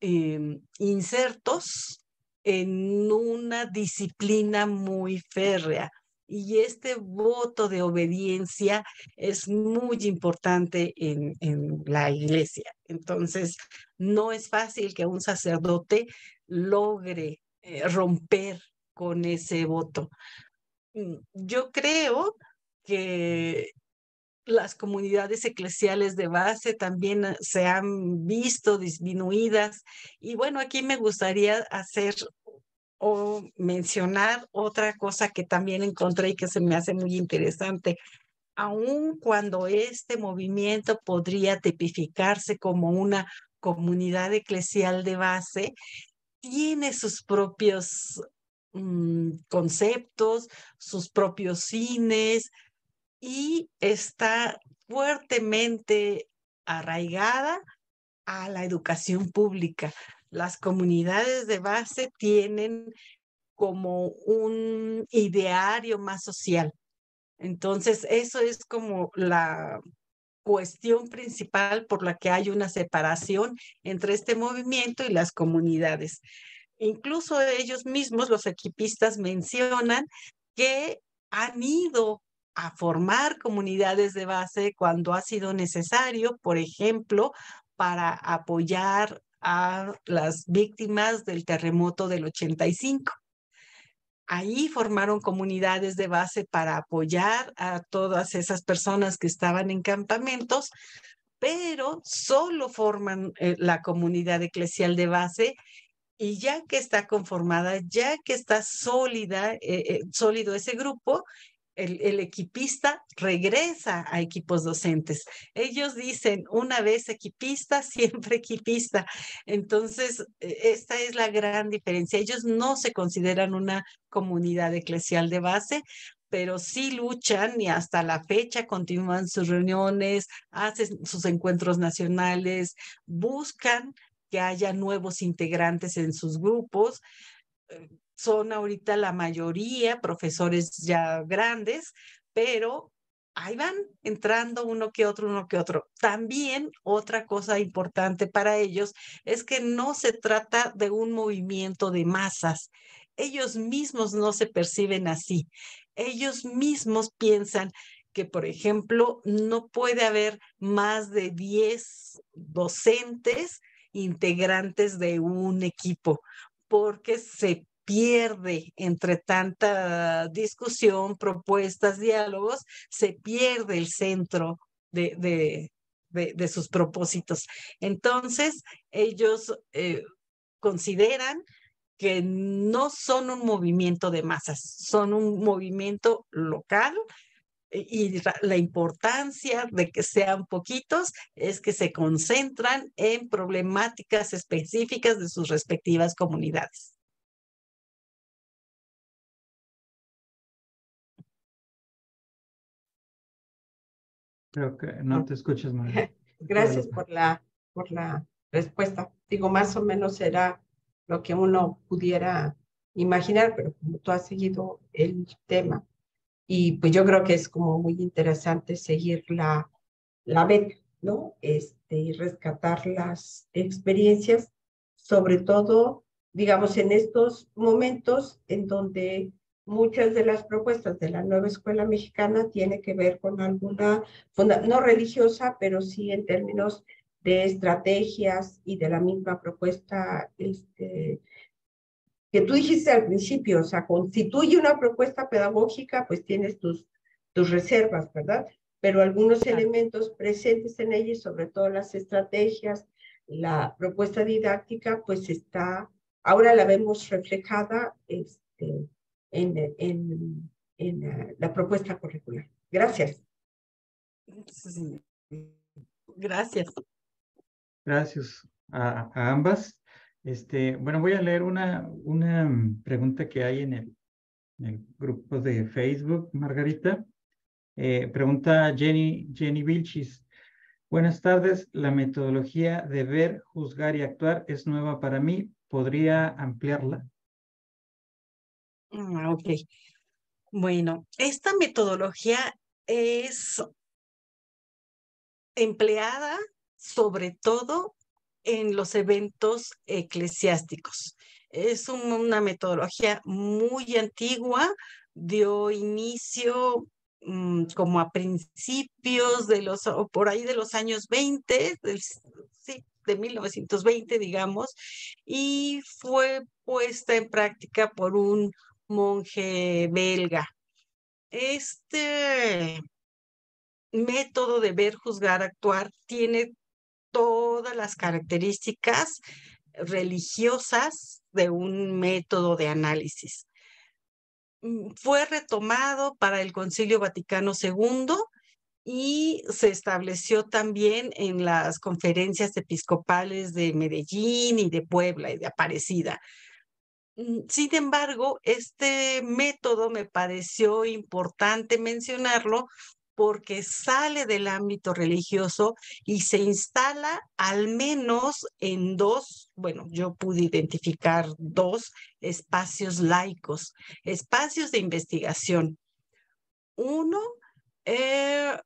em, insertos en una disciplina muy férrea. Y este voto de obediencia es muy importante en, en la iglesia. Entonces, no es fácil que un sacerdote logre eh, romper con ese voto. Mm, yo creo que las comunidades eclesiales de base también eh, se han visto disminuidas. Y bueno, aquí me gustaría hacer o mencionar otra cosa que también encontré y que se me hace muy interesante. Aun cuando este movimiento podría tipificarse como una comunidad eclesial de base, tiene sus propios mm, conceptos, sus propios cines, y está fuertemente arraigada a la educación pública. Las comunidades de base tienen como un ideario más social. Entonces, eso es como la cuestión principal por la que hay una separación entre este movimiento y las comunidades. Incluso ellos mismos, los equipistas, mencionan que han ido a formar comunidades de base cuando ha sido necesario, por ejemplo, para apoyar a las víctimas del terremoto del 85. Ahí formaron comunidades de base para apoyar a todas esas personas que estaban en campamentos, pero solo forman eh, la comunidad eclesial de base y ya que está conformada, ya que está sólida, eh, eh, sólido ese grupo, el, equipista regresa a equipos docentes. Ellos dicen, una vez equipista, siempre equipista. Entonces, e, esta es la gran diferencia. Ellos no se consideran una comunidad eclesial de base, pero sí luchan y hasta la fecha continúan sus reuniones, hacen sus encuentros nacionales, buscan que haya nuevos integrantes en sus grupos eh, son ahorita la mayoría profesores ya grandes, pero ahí van entrando uno que otro, uno que otro. También otra cosa importante para ellos es que no se trata de un movimiento de masas. Ellos mismos no se perciben así. Ellos mismos piensan que, por ejemplo, no puede haber más de 10 docentes integrantes de un equipo porque se pierde entre tanta discusión, propuestas, diálogos, se pierde el centro de, sus propósitos. Entonces, ellos eh, consideran que no son un movimiento de masas, son un movimiento local, y la importancia de que sean poquitos es que se concentran en problemáticas específicas de sus respectivas comunidades. Creo que no te escuchas María. Gracias por la, por la respuesta. Digo, más o menos será lo que uno pudiera imaginar, pero como tú has seguido el tema, y pues yo creo que es como muy interesante seguir la, la ¿no? Este, y rescatar las experiencias, sobre todo, digamos, en estos momentos en donde muchas de las propuestas de la nueva escuela mexicana tiene que ver con alguna, no religiosa, pero sí en términos de estrategias y de la misma propuesta este, que tú dijiste al principio, o sea, constituye una propuesta pedagógica, pues tienes tus, tus reservas, ¿verdad? Pero algunos elementos presentes en ella, sobre todo las estrategias, la propuesta didáctica, pues está, ahora la vemos reflejada este, en, la propuesta curricular. Gracias. Gracias. Gracias a, ambas. Este, bueno, voy a leer una, una pregunta que hay en el, grupo de Facebook, Margarita. Eh, pregunta Jenny, Jenny Vilchis. Buenas tardes. La metodología de ver, juzgar y actuar es nueva para mí. ¿Podría ampliarla? Ah, ok. Bueno, esta metodología es empleada sobre todo en los eventos eclesiásticos. Es una metodología muy antigua, dio inicio mm, como a principios de los, o por ahí de los años 20, de 1920, digamos, y fue puesta en práctica por un monje belga. Este método de ver, juzgar, actuar tiene todas las características religiosas de un método de análisis. Mm, fue retomado para el Concilio Vaticano II y se estableció también en las conferencias episcopales de Medellín y de Puebla y de Aparecida. Mm, sin embargo, este método me pareció importante mencionarlo porque sale del ámbito religioso y se instala al menos en dos, bueno, yo pude identificar dos espacios laicos, espacios de investigación. Uno, eh,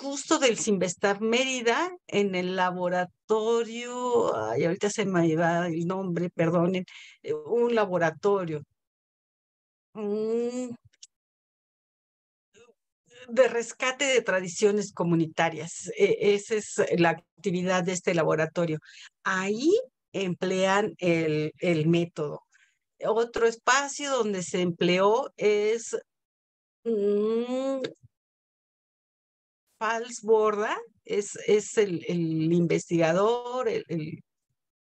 justo del Sinvestar Mérida en el laboratorio, y ahorita se me va el nombre, perdonen, eh, un laboratorio de rescate de tradiciones comunitarias. E, esa es la actividad de este laboratorio. Ahí emplean el, método. Otro espacio donde se empleó es Falsborda es, es el, investigador,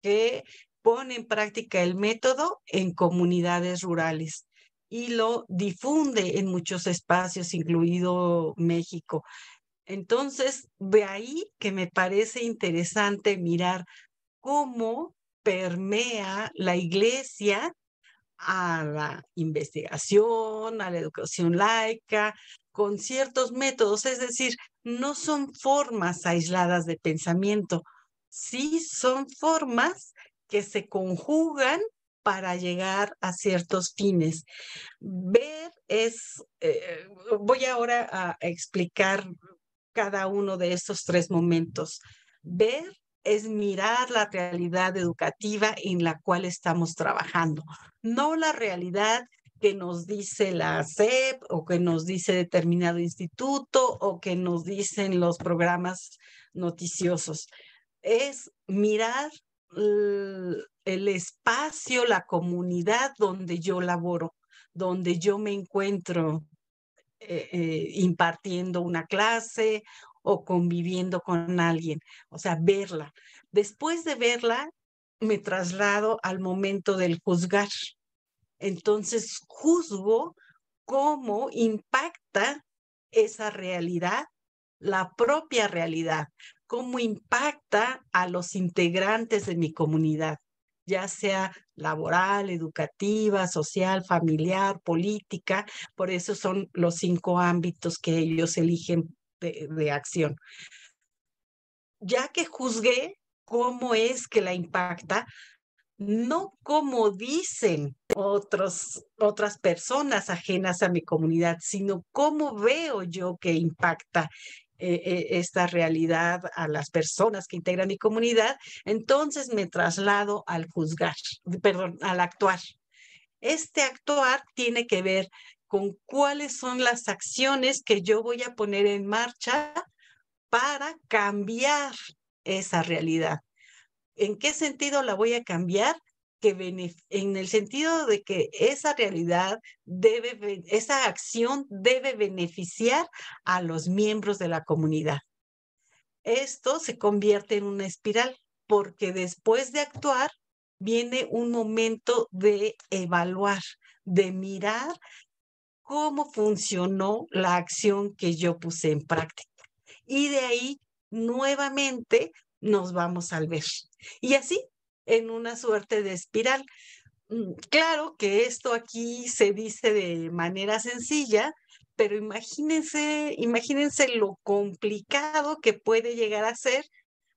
que pone en práctica el método en comunidades rurales y lo difunde en muchos espacios, incluido México. Entonces, de ahí que me parece interesante mirar cómo permea la iglesia a la investigación, a la educación laica, con ciertos métodos, es decir, no son formas aisladas de pensamiento, sí son formas que se conjugan para llegar a ciertos fines. Ver es, eh, voy ahora a explicar cada uno de estos tres momentos. Ver es mirar la realidad educativa en la cual estamos trabajando, no la realidad que nos dice la SEP o que nos dice determinado instituto o que nos dicen los programas noticiosos. Es mirar el espacio, la comunidad donde yo laboro, donde yo me encuentro eh, eh, impartiendo una clase o conviviendo con alguien, o sea, verla. Después de verla, me traslado al momento del juzgar entonces juzgo cómo impacta esa realidad, la propia realidad, cómo impacta a los integrantes de mi comunidad, ya sea laboral, educativa, social, familiar, política. Por eso son los cinco ámbitos que ellos eligen de, acción. Ya que juzgué cómo es que la impacta, no como dicen otros, otras personas ajenas a mi comunidad, sino cómo veo yo que impacta eh, eh, esta realidad a las personas que integran mi comunidad, entonces me traslado al juzgar, perdón, al actuar. Este actuar tiene que ver con cuáles son las acciones que yo voy a poner en marcha para cambiar esa realidad ¿En qué sentido la voy a cambiar? que en el sentido de que esa realidad debe, esa acción debe beneficiar a los miembros de la comunidad. Esto se convierte en una espiral porque después de actuar viene un momento de evaluar, de mirar cómo funcionó la acción que yo puse en práctica. Y de ahí nuevamente nos vamos al ver. Y así, en una suerte de espiral. Mm, claro que esto aquí se dice de manera sencilla, pero imagínense, imagínense lo complicado que puede llegar a ser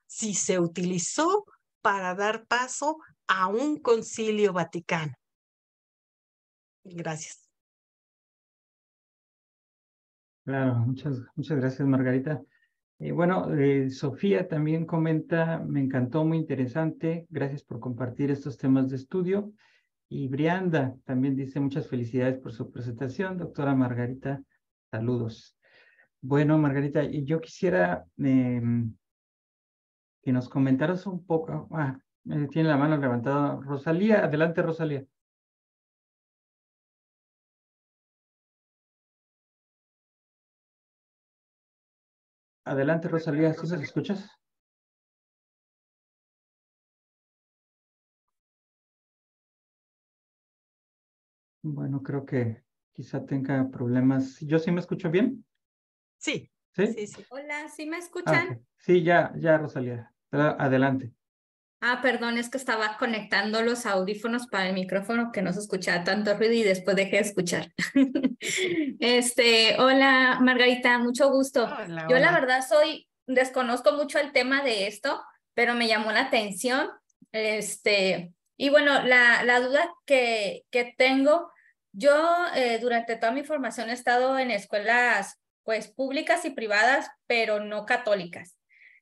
si se utilizó para dar paso a un concilio vaticano. Gracias. Claro, muchas, muchas gracias, Margarita. Eh, bueno, eh, Sofía también comenta, me encantó, muy interesante. Gracias por compartir estos temas de estudio. Y Brianda también dice muchas felicidades por su presentación. Doctora Margarita, saludos. Bueno, Margarita, yo quisiera em, que nos comentaras un poco. Ah, eh, tiene la mano levantada Rosalía. Adelante, Rosalía. Adelante, Rosalía, ¿sí se escuchas? Bueno, creo que quizá tenga problemas. ¿Yo sí me escucho bien? Sí. ¿Sí? Sí, sí. Hola, ¿sí me ah, escuchan? Sí, ya, ya, Rosalía. Adelante. Ah, perdón, es que estaba conectando los audífonos para el micrófono que no se escuchaba tanto ruido y después dejé de escuchar. este, hola Margarita, mucho gusto. Yo la verdad soy, desconozco mucho el tema de esto, pero me llamó la atención. Este, y bueno, la, duda que, que tengo, yo eh, durante toda mi formación he estado en escuelas pues públicas y privadas, pero no católicas.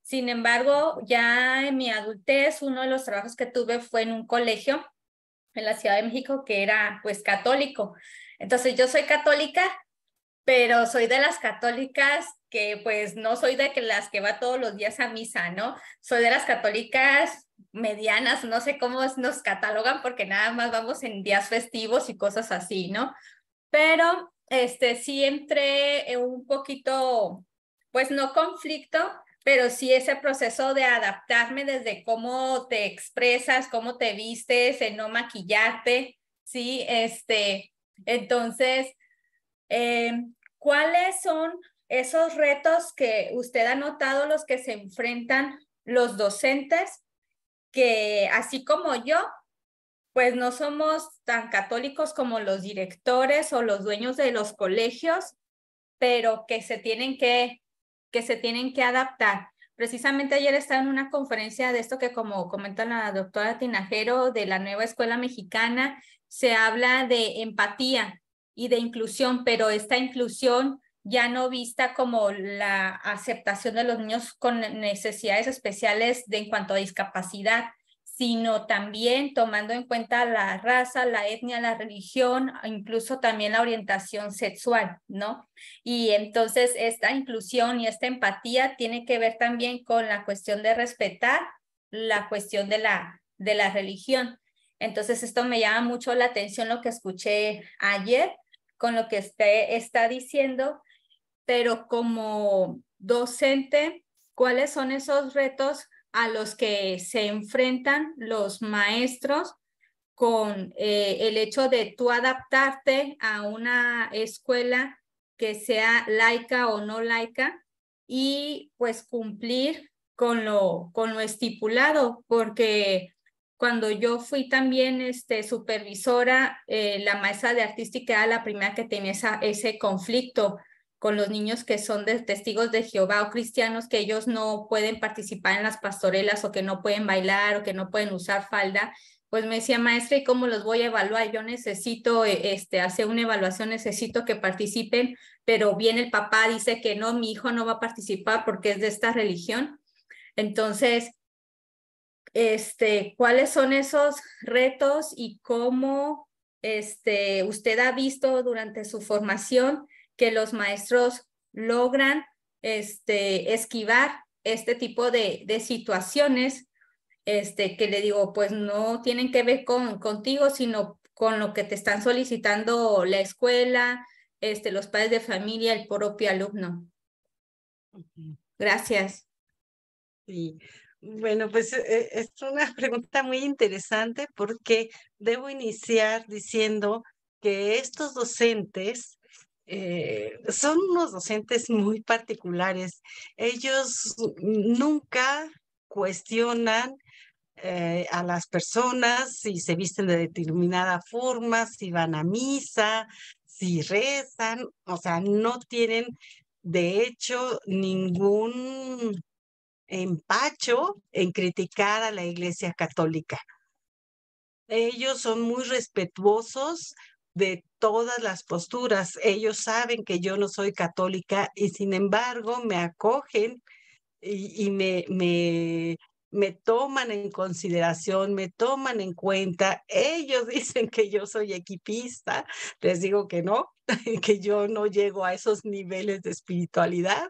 Sin embargo, ya en mi adultez, uno de los trabajos que tuve fue en un colegio en la Ciudad de México que era pues católico. Entonces yo soy católica, pero soy de las católicas que pues no soy de las que va todos los días a misa, ¿no? Soy de las católicas medianas, no sé cómo nos catalogan porque nada más vamos en días festivos y cosas así, ¿no? Pero este sí entré un poquito pues no conflicto, pero sí ese proceso de adaptarme desde cómo te expresas, cómo te vistes, en no maquillarte, ¿sí? Este, entonces, em, ¿cuáles son esos retos que usted ha notado los que se enfrentan los docentes que así como yo, pues no somos tan católicos como los directores o los dueños de los colegios, pero que se tienen que que se tienen que adaptar. Precisamente ayer estaba en una conferencia de esto que como comenta la doctora Tinajero de la nueva escuela mexicana, se habla de empatía y de inclusión, pero esta inclusión ya no vista como la aceptación de los niños con necesidades especiales de, en cuanto a discapacidad, sino también tomando en cuenta la raza, la etnia, la religión, e incluso también la orientación sexual, ¿no? Y entonces esta inclusión y esta empatía tiene que ver también con la cuestión de respetar la cuestión de la, de la religión. Entonces esto me llama mucho la atención lo que escuché ayer con lo que usted está diciendo, pero como docente, ¿cuáles son esos retos a los que se enfrentan los maestros con eh, el hecho de tú adaptarte a una escuela que sea laica o no laica y pues cumplir con lo, con lo estipulado, porque cuando yo fui también este, supervisora, eh, la maestra de artística era la primera que tenía ese conflicto con los niños que son testigos de Jehová o cristianos que ellos no pueden participar en las pastorelas o que no pueden bailar o que no pueden usar falda, pues me decía maestra, ¿y cómo los voy a evaluar? Yo necesito eh, este, hacer una evaluación, necesito que participen, pero viene el papá dice que no, mi hijo no va a participar porque es de esta religión. Entonces, este, ¿cuáles son esos retos y cómo este, usted ha visto durante su formación? que los maestros logran este, esquivar este tipo de, situaciones este, que le digo, pues no tienen que ver con, contigo, sino con lo que te están solicitando la escuela, este, los padres de familia, el propio alumno. Gracias. Sí. Bueno, pues eh, es una pregunta muy interesante porque debo iniciar diciendo que estos docentes eh, son unos docentes muy particulares. Ellos nunca cuestionan eh, a las personas si se visten de determinada forma, si van a misa, si rezan, o sea, no tienen de hecho ningún empacho en criticar a la Iglesia Católica. Ellos son muy respetuosos de todas las posturas. Ellos saben que yo no soy católica y sin embargo me acogen y, me, me, me toman en consideración, me toman en cuenta. Ellos dicen que yo soy equipista, les digo que no, que yo no llego a esos niveles de espiritualidad,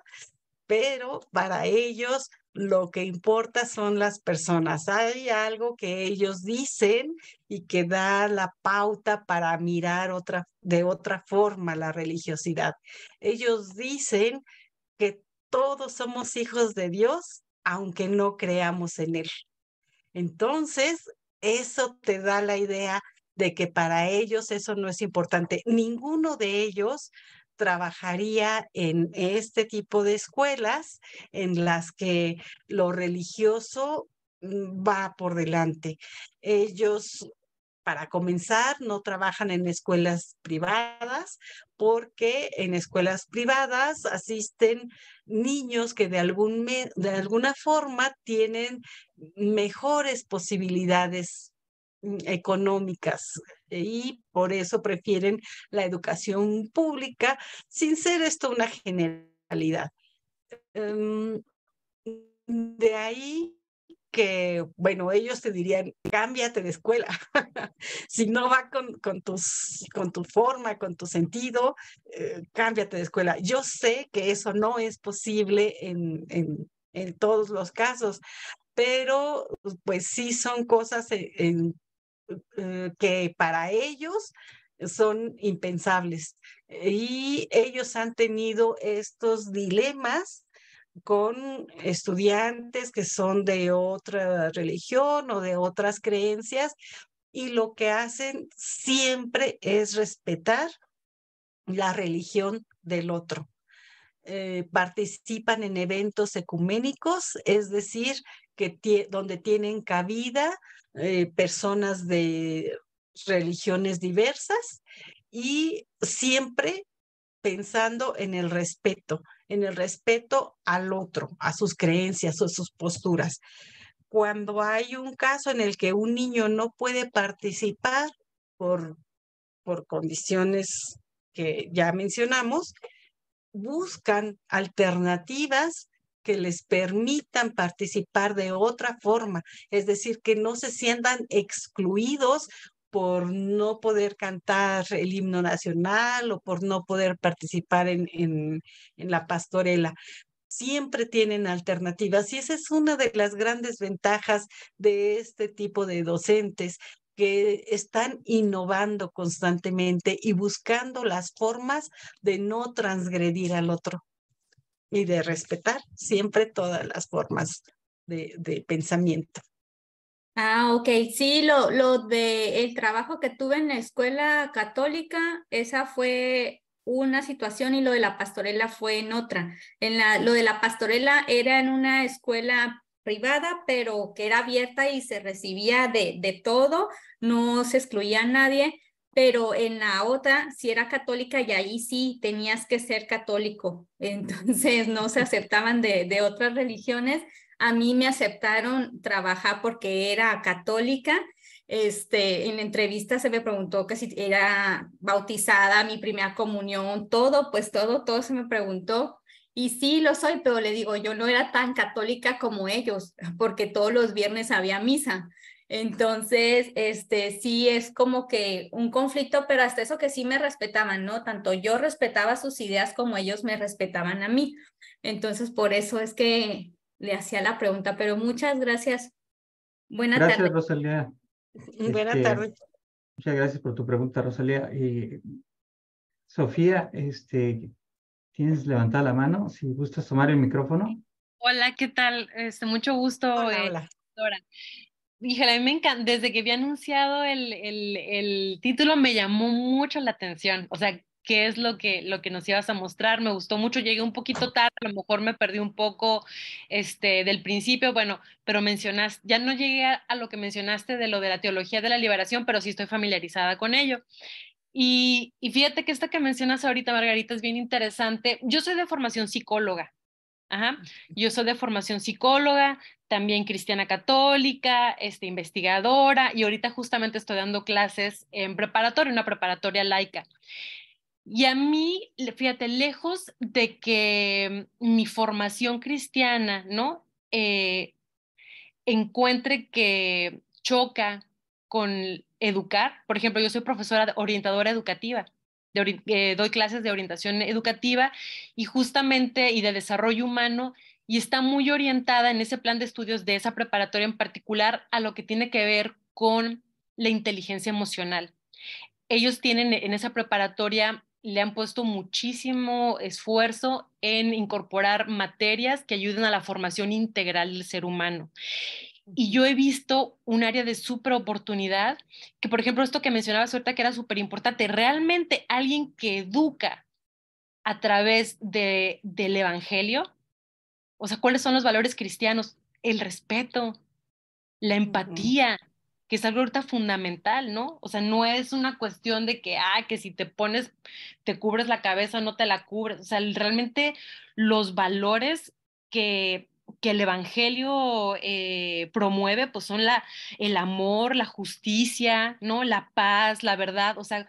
pero para ellos lo que importa son las personas. Hay algo que ellos dicen y que da la pauta para mirar de otra forma la religiosidad. Ellos dicen que todos somos hijos de Dios, aunque no creamos en Él. Entonces, eso te da la idea de que para ellos eso no es importante. Ninguno de ellos trabajaría en este tipo de escuelas en las que lo religioso mm, va por delante. Ellos, para comenzar, no trabajan en escuelas privadas porque en escuelas privadas asisten niños que de, algún de alguna forma tienen mejores posibilidades Mm, económicas y por eso prefieren la educación pública sin ser esto una generalidad. Em, de ahí que, bueno, ellos te dirían, cámbiate de escuela. si no va con, con, tus, con tu forma, con tu sentido, eh, cámbiate de escuela. Yo sé que eso no es posible en, en, todos los casos, pero pues sí son cosas e, en eh, que para ellos son impensables. Y ellos han tenido estos dilemas con estudiantes que son de otra religión o de otras creencias y lo que hacen siempre es respetar la religión del otro. Eh, participan en eventos ecuménicos, es decir, donde tienen cabida eh, personas de religiones diversas y siempre pensando en el respeto, en el respeto al otro, a sus creencias, o sus posturas. Cuando hay un caso en el que un niño no puede participar por, por condiciones que ya mencionamos, buscan alternativas que les permitan participar de otra forma, es decir, que no se sientan excluidos por no poder cantar el himno nacional o por no poder participar en, la pastorela. Siempre tienen alternativas y esa es una de las grandes ventajas de este tipo de docentes que están innovando constantemente y buscando las formas de no transgredir al otro y de respetar siempre todas las formas de, pensamiento. Ah, ok. Sí, lo, lo de el trabajo que tuve en la escuela católica, esa fue una situación y lo de la pastorela fue en otra. En la, lo de la pastorela era en una escuela privada, pero que era abierta y se recibía de, de todo, no se excluía a nadie pero en la otra, si era católica y ahí sí tenías que ser católico, entonces no se aceptaban de, otras religiones. A mí me aceptaron trabajar porque era católica. Este, en la entrevista se me preguntó que si era bautizada, mi primera comunión, todo, pues todo, todo se me preguntó. Y sí, lo soy, pero le digo, yo no era tan católica como ellos, porque todos los viernes había misa. Entonces, este, sí es como que un conflicto, pero hasta eso que sí me respetaban, ¿no? Tanto yo respetaba sus ideas como ellos me respetaban a mí. Entonces, por eso es que le hacía la pregunta, pero muchas gracias. Buenas tardes. Gracias, tarde. Rosalía. Buenas este, tardes. Muchas gracias por tu pregunta, Rosalía. Y, eh, Sofía, este, tienes levantada la mano, si gustas tomar el micrófono. Hola, ¿qué tal? Este, mucho gusto, hola, eh, híjole, a mí me encanta, desde que había anunciado el, título me llamó mucho la atención, o sea, qué es lo que, lo que nos ibas a mostrar, me gustó mucho, llegué un poquito tarde, a lo mejor me perdí un poco este, del principio, bueno, pero mencionaste, ya no llegué a, lo que mencionaste de lo de la teología de la liberación, pero sí estoy familiarizada con ello. Y, y fíjate que esta que mencionas ahorita, Margarita, es bien interesante. Yo soy de formación psicóloga, yo soy de formación psicóloga, también cristiana católica, este, investigadora y ahorita justamente estoy dando clases en preparatoria, una preparatoria laica. Y a mí, fíjate, lejos de que mm, mi formación cristiana, ¿no? Eh, encuentre que choca con educar, por ejemplo, yo soy profesora orientadora educativa eh, doy clases de orientación educativa y justamente y de desarrollo humano y está muy orientada en ese plan de estudios de esa preparatoria en particular a lo que tiene que ver con la inteligencia emocional. Ellos tienen en esa preparatoria le han puesto muchísimo esfuerzo en incorporar materias que ayuden a la formación integral del ser humano y yo he visto un área de súper oportunidad, que por ejemplo esto que mencionabas ahorita que era súper importante, realmente alguien que educa a través de, del Evangelio, o sea, cuáles son los valores cristianos, el respeto, la empatía, que es algo ahorita fundamental, ¿no? O sea, no es una cuestión de que, ah, que si te pones, te cubres la cabeza, no te la cubres, o sea, realmente los valores que que el Evangelio eh, promueve, pues son la, el amor, la justicia, ¿no? La paz, la verdad, o sea,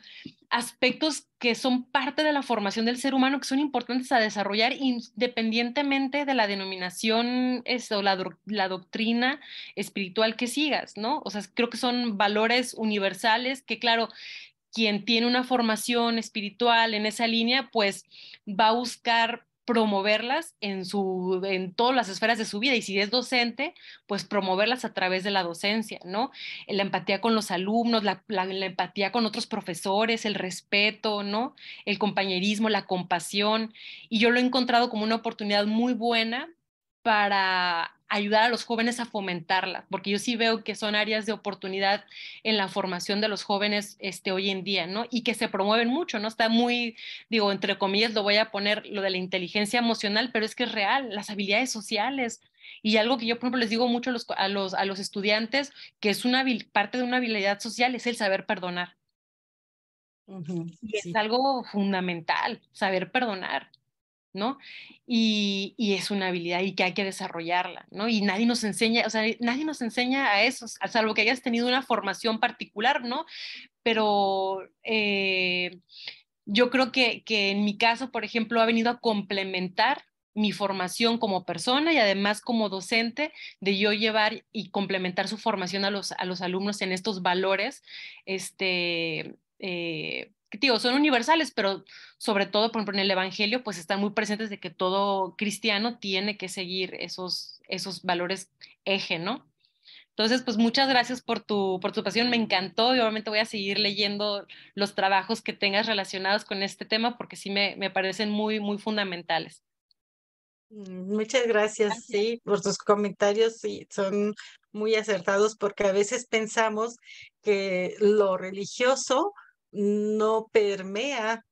aspectos que son parte de la formación del ser humano, que son importantes a desarrollar independientemente de la denominación o la, la, doctrina espiritual que sigas, ¿no? O sea, creo que son valores universales que, claro, quien tiene una formación espiritual en esa línea, pues va a buscar promoverlas en, su, en todas las esferas de su vida y si es docente, pues promoverlas a través de la docencia, ¿no? La empatía con los alumnos, la, la empatía con otros profesores, el respeto, ¿no? El compañerismo, la compasión. Y yo lo he encontrado como una oportunidad muy buena para ayudar a los jóvenes a fomentarla, porque yo sí veo que son áreas de oportunidad en la formación de los jóvenes este, hoy en día, ¿no? Y que se promueven mucho, ¿no? Está muy, digo, entre comillas, lo voy a poner lo de la inteligencia emocional, pero es que es real, las habilidades sociales. Y algo que yo, por ejemplo, les digo mucho a los, a los, estudiantes, que es una parte de una habilidad social, es el saber perdonar. es algo fundamental, saber perdonar. ¿no? Y, es una habilidad y que hay que desarrollarla, ¿no? Y nadie nos enseña, o sea, nadie nos enseña a eso, salvo que hayas tenido una formación particular, ¿no? Pero eh, yo creo que, en mi caso, por ejemplo, ha venido a complementar mi formación como persona y además como docente de yo llevar y complementar su formación a los, a los alumnos en estos valores, este, eh, que son universales, pero sobre todo, por ejemplo, en el Evangelio, pues están muy presentes de que todo cristiano tiene que seguir esos, esos valores eje, ¿no? Entonces, pues muchas gracias por tu, por tu pasión, me encantó y obviamente voy a seguir leyendo los trabajos que tengas relacionados con este tema porque sí me, me parecen muy, muy fundamentales. Mm, muchas gracias, gracias, sí, por tus comentarios, sí, son muy acertados porque a veces pensamos que lo religioso no permea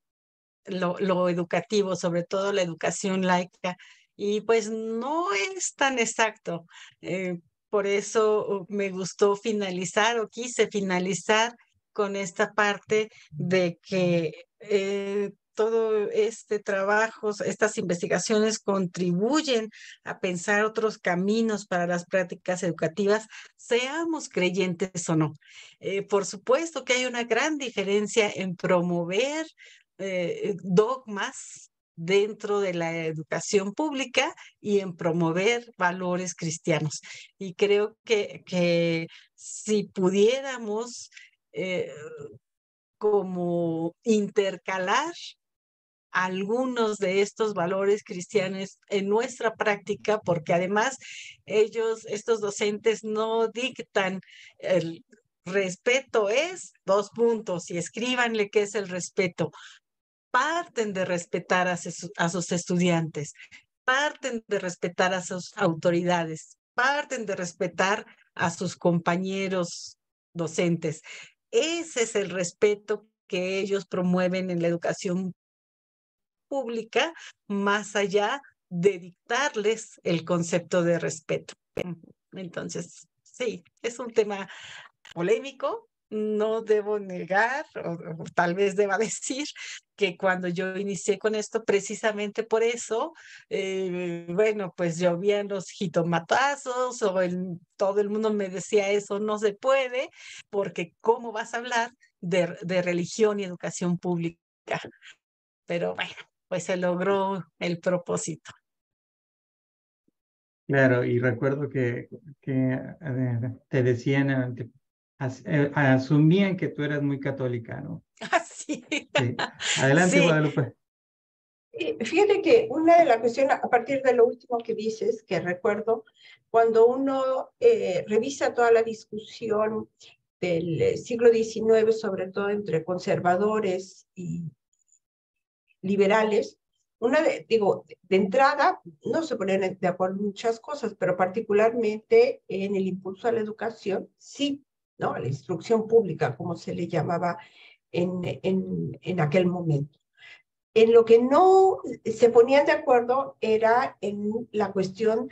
lo, educativo, sobre todo la educación laica, y pues no es tan exacto. Eh, por eso me gustó finalizar o quise finalizar con esta parte de que eh, todo este trabajo, estas investigaciones contribuyen a pensar otros caminos para las prácticas educativas, seamos creyentes o no. Eh, por supuesto que hay una gran diferencia en promover eh, dogmas dentro de la educación pública y en promover valores cristianos. Y creo que, que si pudiéramos eh, como intercalar algunos de estos valores cristianos en nuestra práctica, porque además ellos, estos docentes, no dictan el respeto es dos puntos y escríbanle qué es el respeto. Parten de respetar a, sus, a sus estudiantes, parten de respetar a sus autoridades, parten de respetar a sus compañeros docentes. Ese es el respeto que ellos promueven en la educación pública más allá de dictarles el concepto de respeto. Entonces, sí, es un tema polémico. No debo negar, o, tal vez deba decir, que cuando yo inicié con esto, precisamente por eso, eh, bueno, pues llovían los jitomatazos o todo el mundo me decía eso no se puede, porque ¿cómo vas a hablar de, de religión y educación pública? Pero bueno, pues se logró el propósito. Claro, y recuerdo que, que te decían, eh, eh, asumían que tú eras muy católica, ¿no? Así. Ah, sí. Adelante, Guadalupe. Fíjate que una de las cuestiones, a partir de lo último que dices, que recuerdo, cuando uno eh, revisa toda la discusión del siglo XIX, sobre todo entre conservadores y liberales, una de, digo, de entrada no se ponían de acuerdo en muchas cosas, pero particularmente en el impulso a la educación, sí, ¿no? A la instrucción pública, como se le llamaba en, en, en aquel momento. En lo que no se ponían de acuerdo era en la cuestión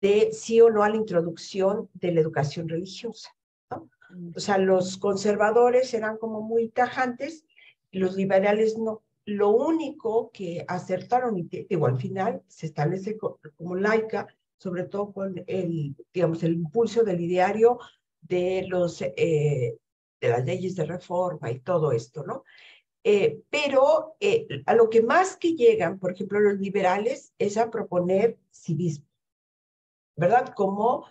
de sí o no a la introducción de la educación religiosa. ¿no? O sea, los conservadores eran como muy tajantes, los liberales no. Lo único que acertaron, y digo, al final se establece como laica, sobre todo con el, digamos, el impulso del ideario de, los, eh, de las leyes de reforma y todo esto, ¿no? Eh, pero eh, a lo que más que llegan, por ejemplo, los liberales, es a proponer civismo, ¿verdad? Como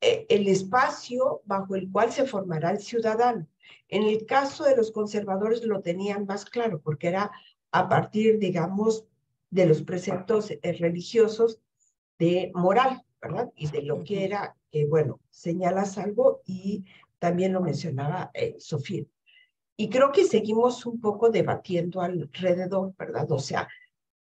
el espacio bajo el cual se formará el ciudadano. En el caso de los conservadores lo tenían más claro, porque era a partir, digamos, de los preceptos religiosos de moral, ¿verdad? Y de lo que era, que bueno, señalas algo y también lo mencionaba eh, Sofía. Y creo que seguimos un poco debatiendo alrededor, ¿verdad? O sea,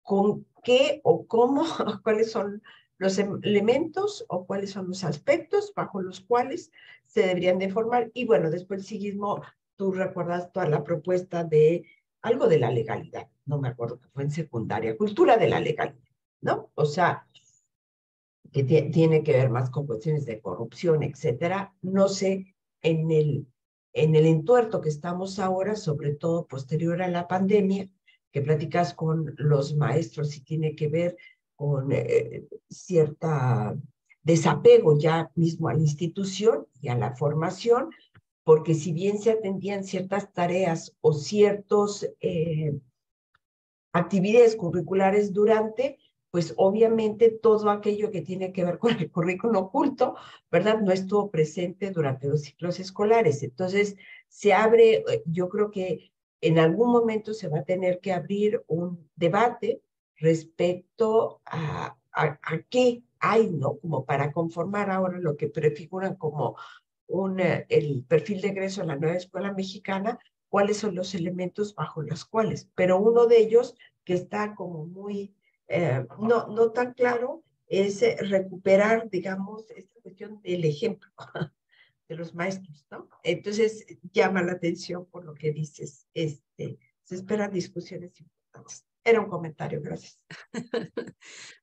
con qué o cómo, cuáles son los em, elementos o cuáles son los aspectos bajo los cuales se deberían de formar. Y bueno, después el tú recuerdas toda la propuesta de algo de la legalidad, no me acuerdo, que fue en secundaria, cultura de la legalidad, ¿no? O sea, que tiene que ver más con cuestiones de corrupción, etcétera. No sé, en el, en el entuerto que estamos ahora, sobre todo posterior a la pandemia, que platicas con los maestros y tiene que ver con eh, cierta desapego ya mismo a la institución y a la formación, porque si bien se atendían ciertas tareas o ciertos eh, actividades curriculares durante, pues obviamente todo aquello que tiene que ver con el currículo oculto, ¿verdad? No estuvo presente durante los ciclos escolares. Entonces, se abre, eh, yo creo que en algún momento se va a tener que abrir un debate respecto a, qué hay, ¿no? Como para conformar ahora lo que prefiguran como un, eh, el perfil de egreso a la nueva escuela mexicana, cuáles son los elementos bajo los cuales, pero uno de ellos que está como muy, eh, no, no tan claro, es eh, recuperar, digamos, esta cuestión del ejemplo de los maestros, ¿no? Entonces llama la atención por lo que dices, este, se esperan discusiones importantes. Era un comentario, gracias.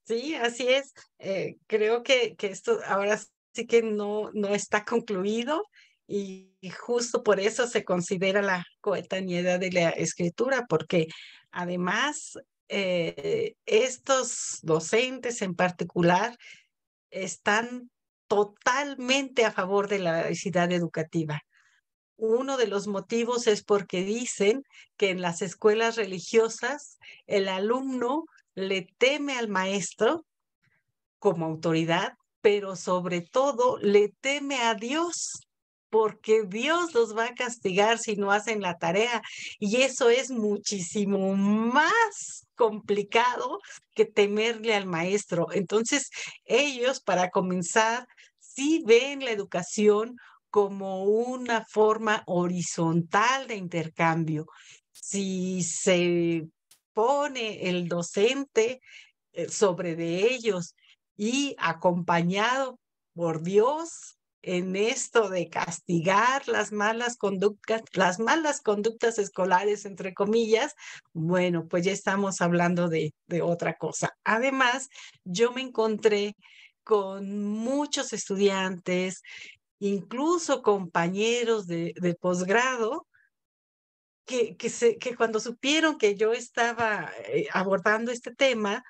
Sí, así es. Eh, creo que, que esto ahora sí que no, no está concluido y justo por eso se considera la, edad de la escritura, porque además eh, estos docentes en particular están totalmente a favor de la laicidad educativa. Uno de los motivos es porque dicen que en las escuelas religiosas el alumno le teme al maestro como autoridad, pero sobre todo le teme a Dios porque Dios los va a castigar si no hacen la tarea. Y eso es muchísimo más complicado que temerle al maestro. Entonces, ellos, para comenzar, sí ven la educación como una forma horizontal de intercambio. Si se pone el docente eh, sobre de ellos y acompañado por Dios, en esto de castigar las malas conductas, las malas conductas escolares, entre comillas, bueno, pues ya estamos hablando de, otra cosa. Además, yo me encontré con muchos estudiantes, incluso compañeros de, posgrado, que, que, que cuando supieron que yo estaba eh, abordando este tema,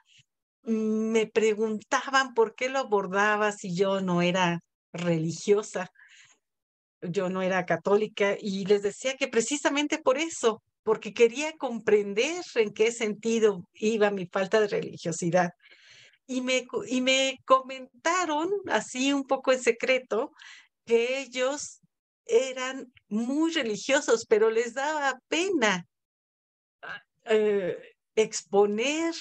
me preguntaban por qué lo abordaba si yo no era religiosa, yo no era católica y les decía que precisamente por eso, porque quería comprender en qué sentido iba mi falta de religiosidad. Y me, y me comentaron así un poco en secreto que ellos eran muy religiosos, pero les daba pena ah, eh, exponer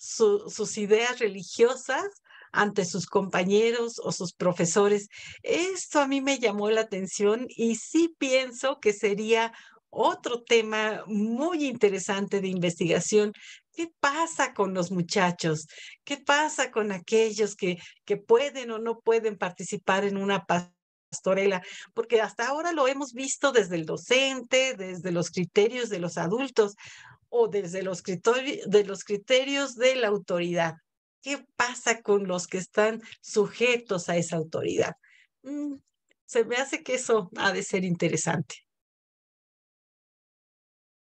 sus ideas religiosas ante sus compañeros o sus profesores. Esto a mí me llamó la atención y sí pienso que sería otro tema muy interesante de investigación. ¿Qué pasa con los muchachos? ¿Qué pasa con aquellos que, que pueden o no pueden participar en una pastorela? Porque hasta ahora lo hemos visto desde el docente, desde los criterios de los adultos o desde los, de los criterios de la autoridad. ¿Qué pasa con los que están sujetos a esa autoridad? Mm, se me hace que eso ha de ser interesante.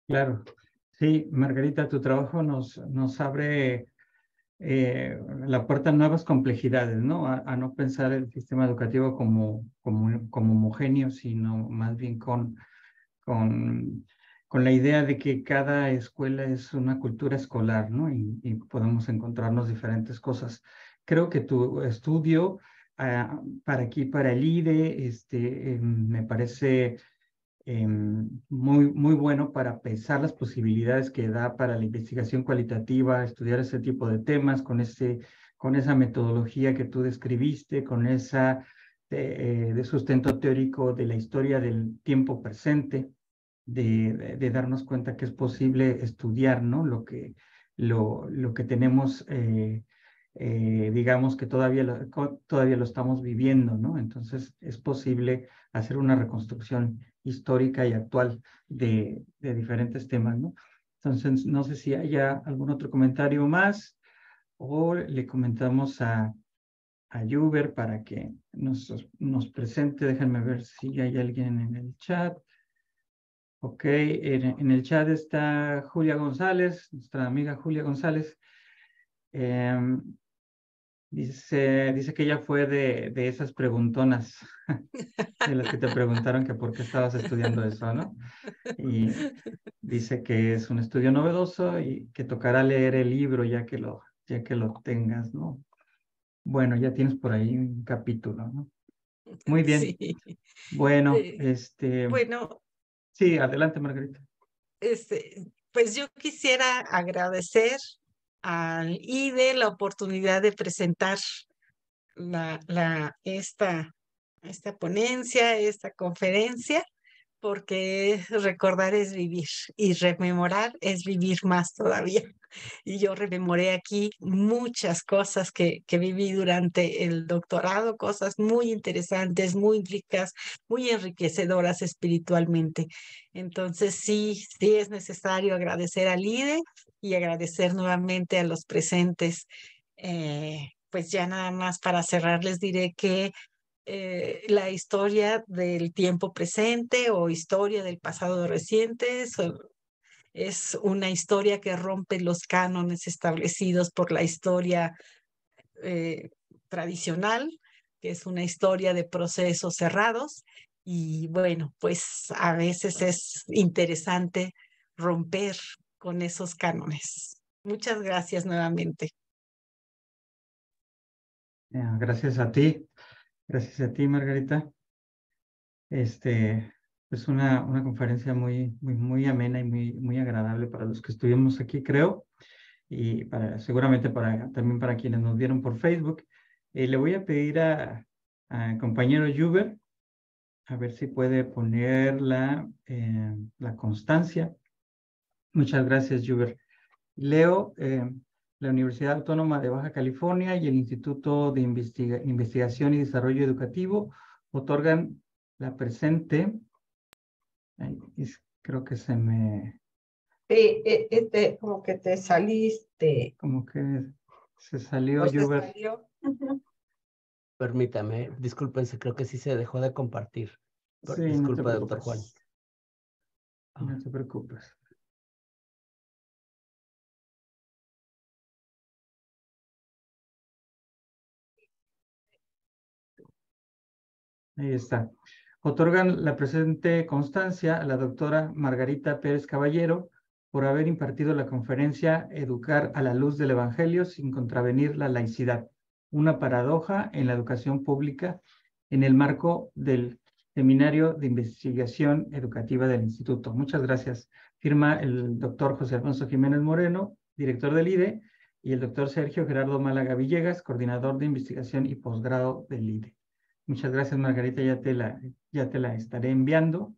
Claro. Sí, Margarita, tu trabajo nos, abre eh, la puerta a nuevas complejidades, ¿no? A, no pensar el sistema educativo como, como, homogéneo, sino más bien con, con con la idea de que cada escuela es una cultura escolar, ¿no? Y, podemos encontrarnos diferentes cosas. Creo que tu estudio ah, para aquí, para el IDE, este, eh, me parece eh, muy, muy bueno para pensar las posibilidades que da para la investigación cualitativa, estudiar ese tipo de temas con, ese, con esa metodología que tú describiste, con esa eh, de sustento teórico de la historia del tiempo presente de, darnos cuenta que es posible estudiar ¿no? lo, que, lo, lo que tenemos, eh, eh, digamos que todavía lo, todavía lo estamos viviendo, ¿no? Entonces es posible hacer una reconstrucción histórica y actual de, diferentes temas, ¿no? Entonces, no sé si haya algún otro comentario más o le comentamos a, a Juber para que nos, nos presente. Déjenme ver si hay alguien en el chat. Ok, en, el chat está Julia González, nuestra amiga Julia González. Em, dice, dice que ella fue de, esas preguntonas, de las que te preguntaron que por qué estabas estudiando eso, ¿no? Y dice que es un estudio novedoso y que tocará leer el libro ya que lo, ya que lo tengas, ¿no? Bueno, ya tienes por ahí un capítulo, ¿no? Muy bien. Bueno, eh, este. Bueno, Sí, adelante, Margarita. Este, pues yo quisiera agradecer al IDE la oportunidad de presentar la, la, esta, esta ponencia, esta conferencia porque recordar es vivir y rememorar es vivir más todavía. Y yo rememoré aquí muchas cosas que, que viví durante el doctorado, cosas muy interesantes, muy ricas, muy enriquecedoras espiritualmente. Entonces sí, sí es necesario agradecer al IDE y agradecer nuevamente a los presentes. Eh, pues ya nada más para cerrar les diré que eh, la historia del tiempo presente o historia del pasado reciente. Es una historia que rompe los cánones establecidos por la historia eh, tradicional, que es una historia de procesos cerrados. Y bueno, pues a veces es interesante romper con esos cánones. Muchas gracias nuevamente. Gracias a ti. Gracias a ti, Margarita. Este, es una, una conferencia muy, muy, muy amena y muy, muy agradable para los que estuvimos aquí, creo, y para, seguramente para, también para quienes nos vieron por Facebook. Eh, le voy a pedir a, compañero Juber, a ver si puede poner la, eh, la constancia. Muchas gracias, Juber. Leo, eh, la Universidad Autónoma de Baja California y el Instituto de Investigación y Desarrollo Educativo otorgan la presente. creo que se me... E, este, como que te saliste. Como que se salió. Yo pues Permítame, discúlpense, creo que sí se dejó de compartir. Disculpa, doctor Juan. No ah. te preocupes. Ahí está. Otorgan la presente constancia a la doctora Margarita Pérez Caballero por haber impartido la conferencia Educar a la luz del Evangelio sin contravenir la laicidad, una paradoja en la educación pública en el marco del Seminario de Investigación Educativa del Instituto. Muchas gracias. Firma el doctor José Alfonso Jiménez Moreno, director del IDE, y el doctor Sergio Gerardo Málaga Villegas, coordinador de investigación y posgrado del IDE. Muchas gracias, Margarita, ya te la, ya te la estaré enviando.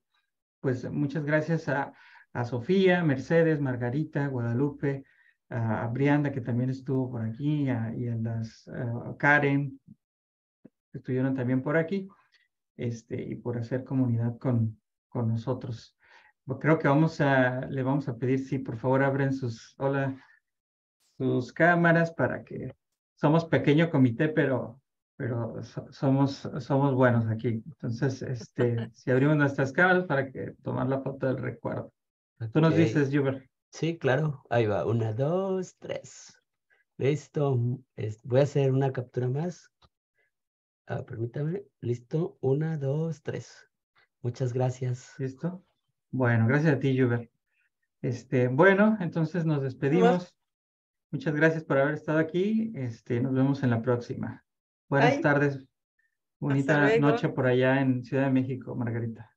Pues muchas gracias a, a Sofía, Mercedes, Margarita, Guadalupe, a Brianda, que también estuvo por aquí, y a las Karen, que estuvieron también por aquí, este, y por hacer comunidad con, con nosotros. Creo que vamos a, le vamos a pedir, sí, por favor, abren sus, hola, sus cámaras para que somos pequeño comité, pero pero somos, somos buenos aquí. Entonces, este, si abrimos nuestras cámaras para que tomar la foto del recuerdo. Tú nos dices, Juber. Sí, claro. Ahí va. Una, dos, tres. Listo. Voy a hacer una captura más. Ah, permítame. Listo. Una, dos, tres. Muchas gracias. Listo. Bueno, gracias a ti, Juber. Este, bueno, entonces nos despedimos. Muchas gracias por haber estado aquí. Este, nos vemos en la próxima. Buenas tardes. Bonita noche por allá en Ciudad de México, Margarita.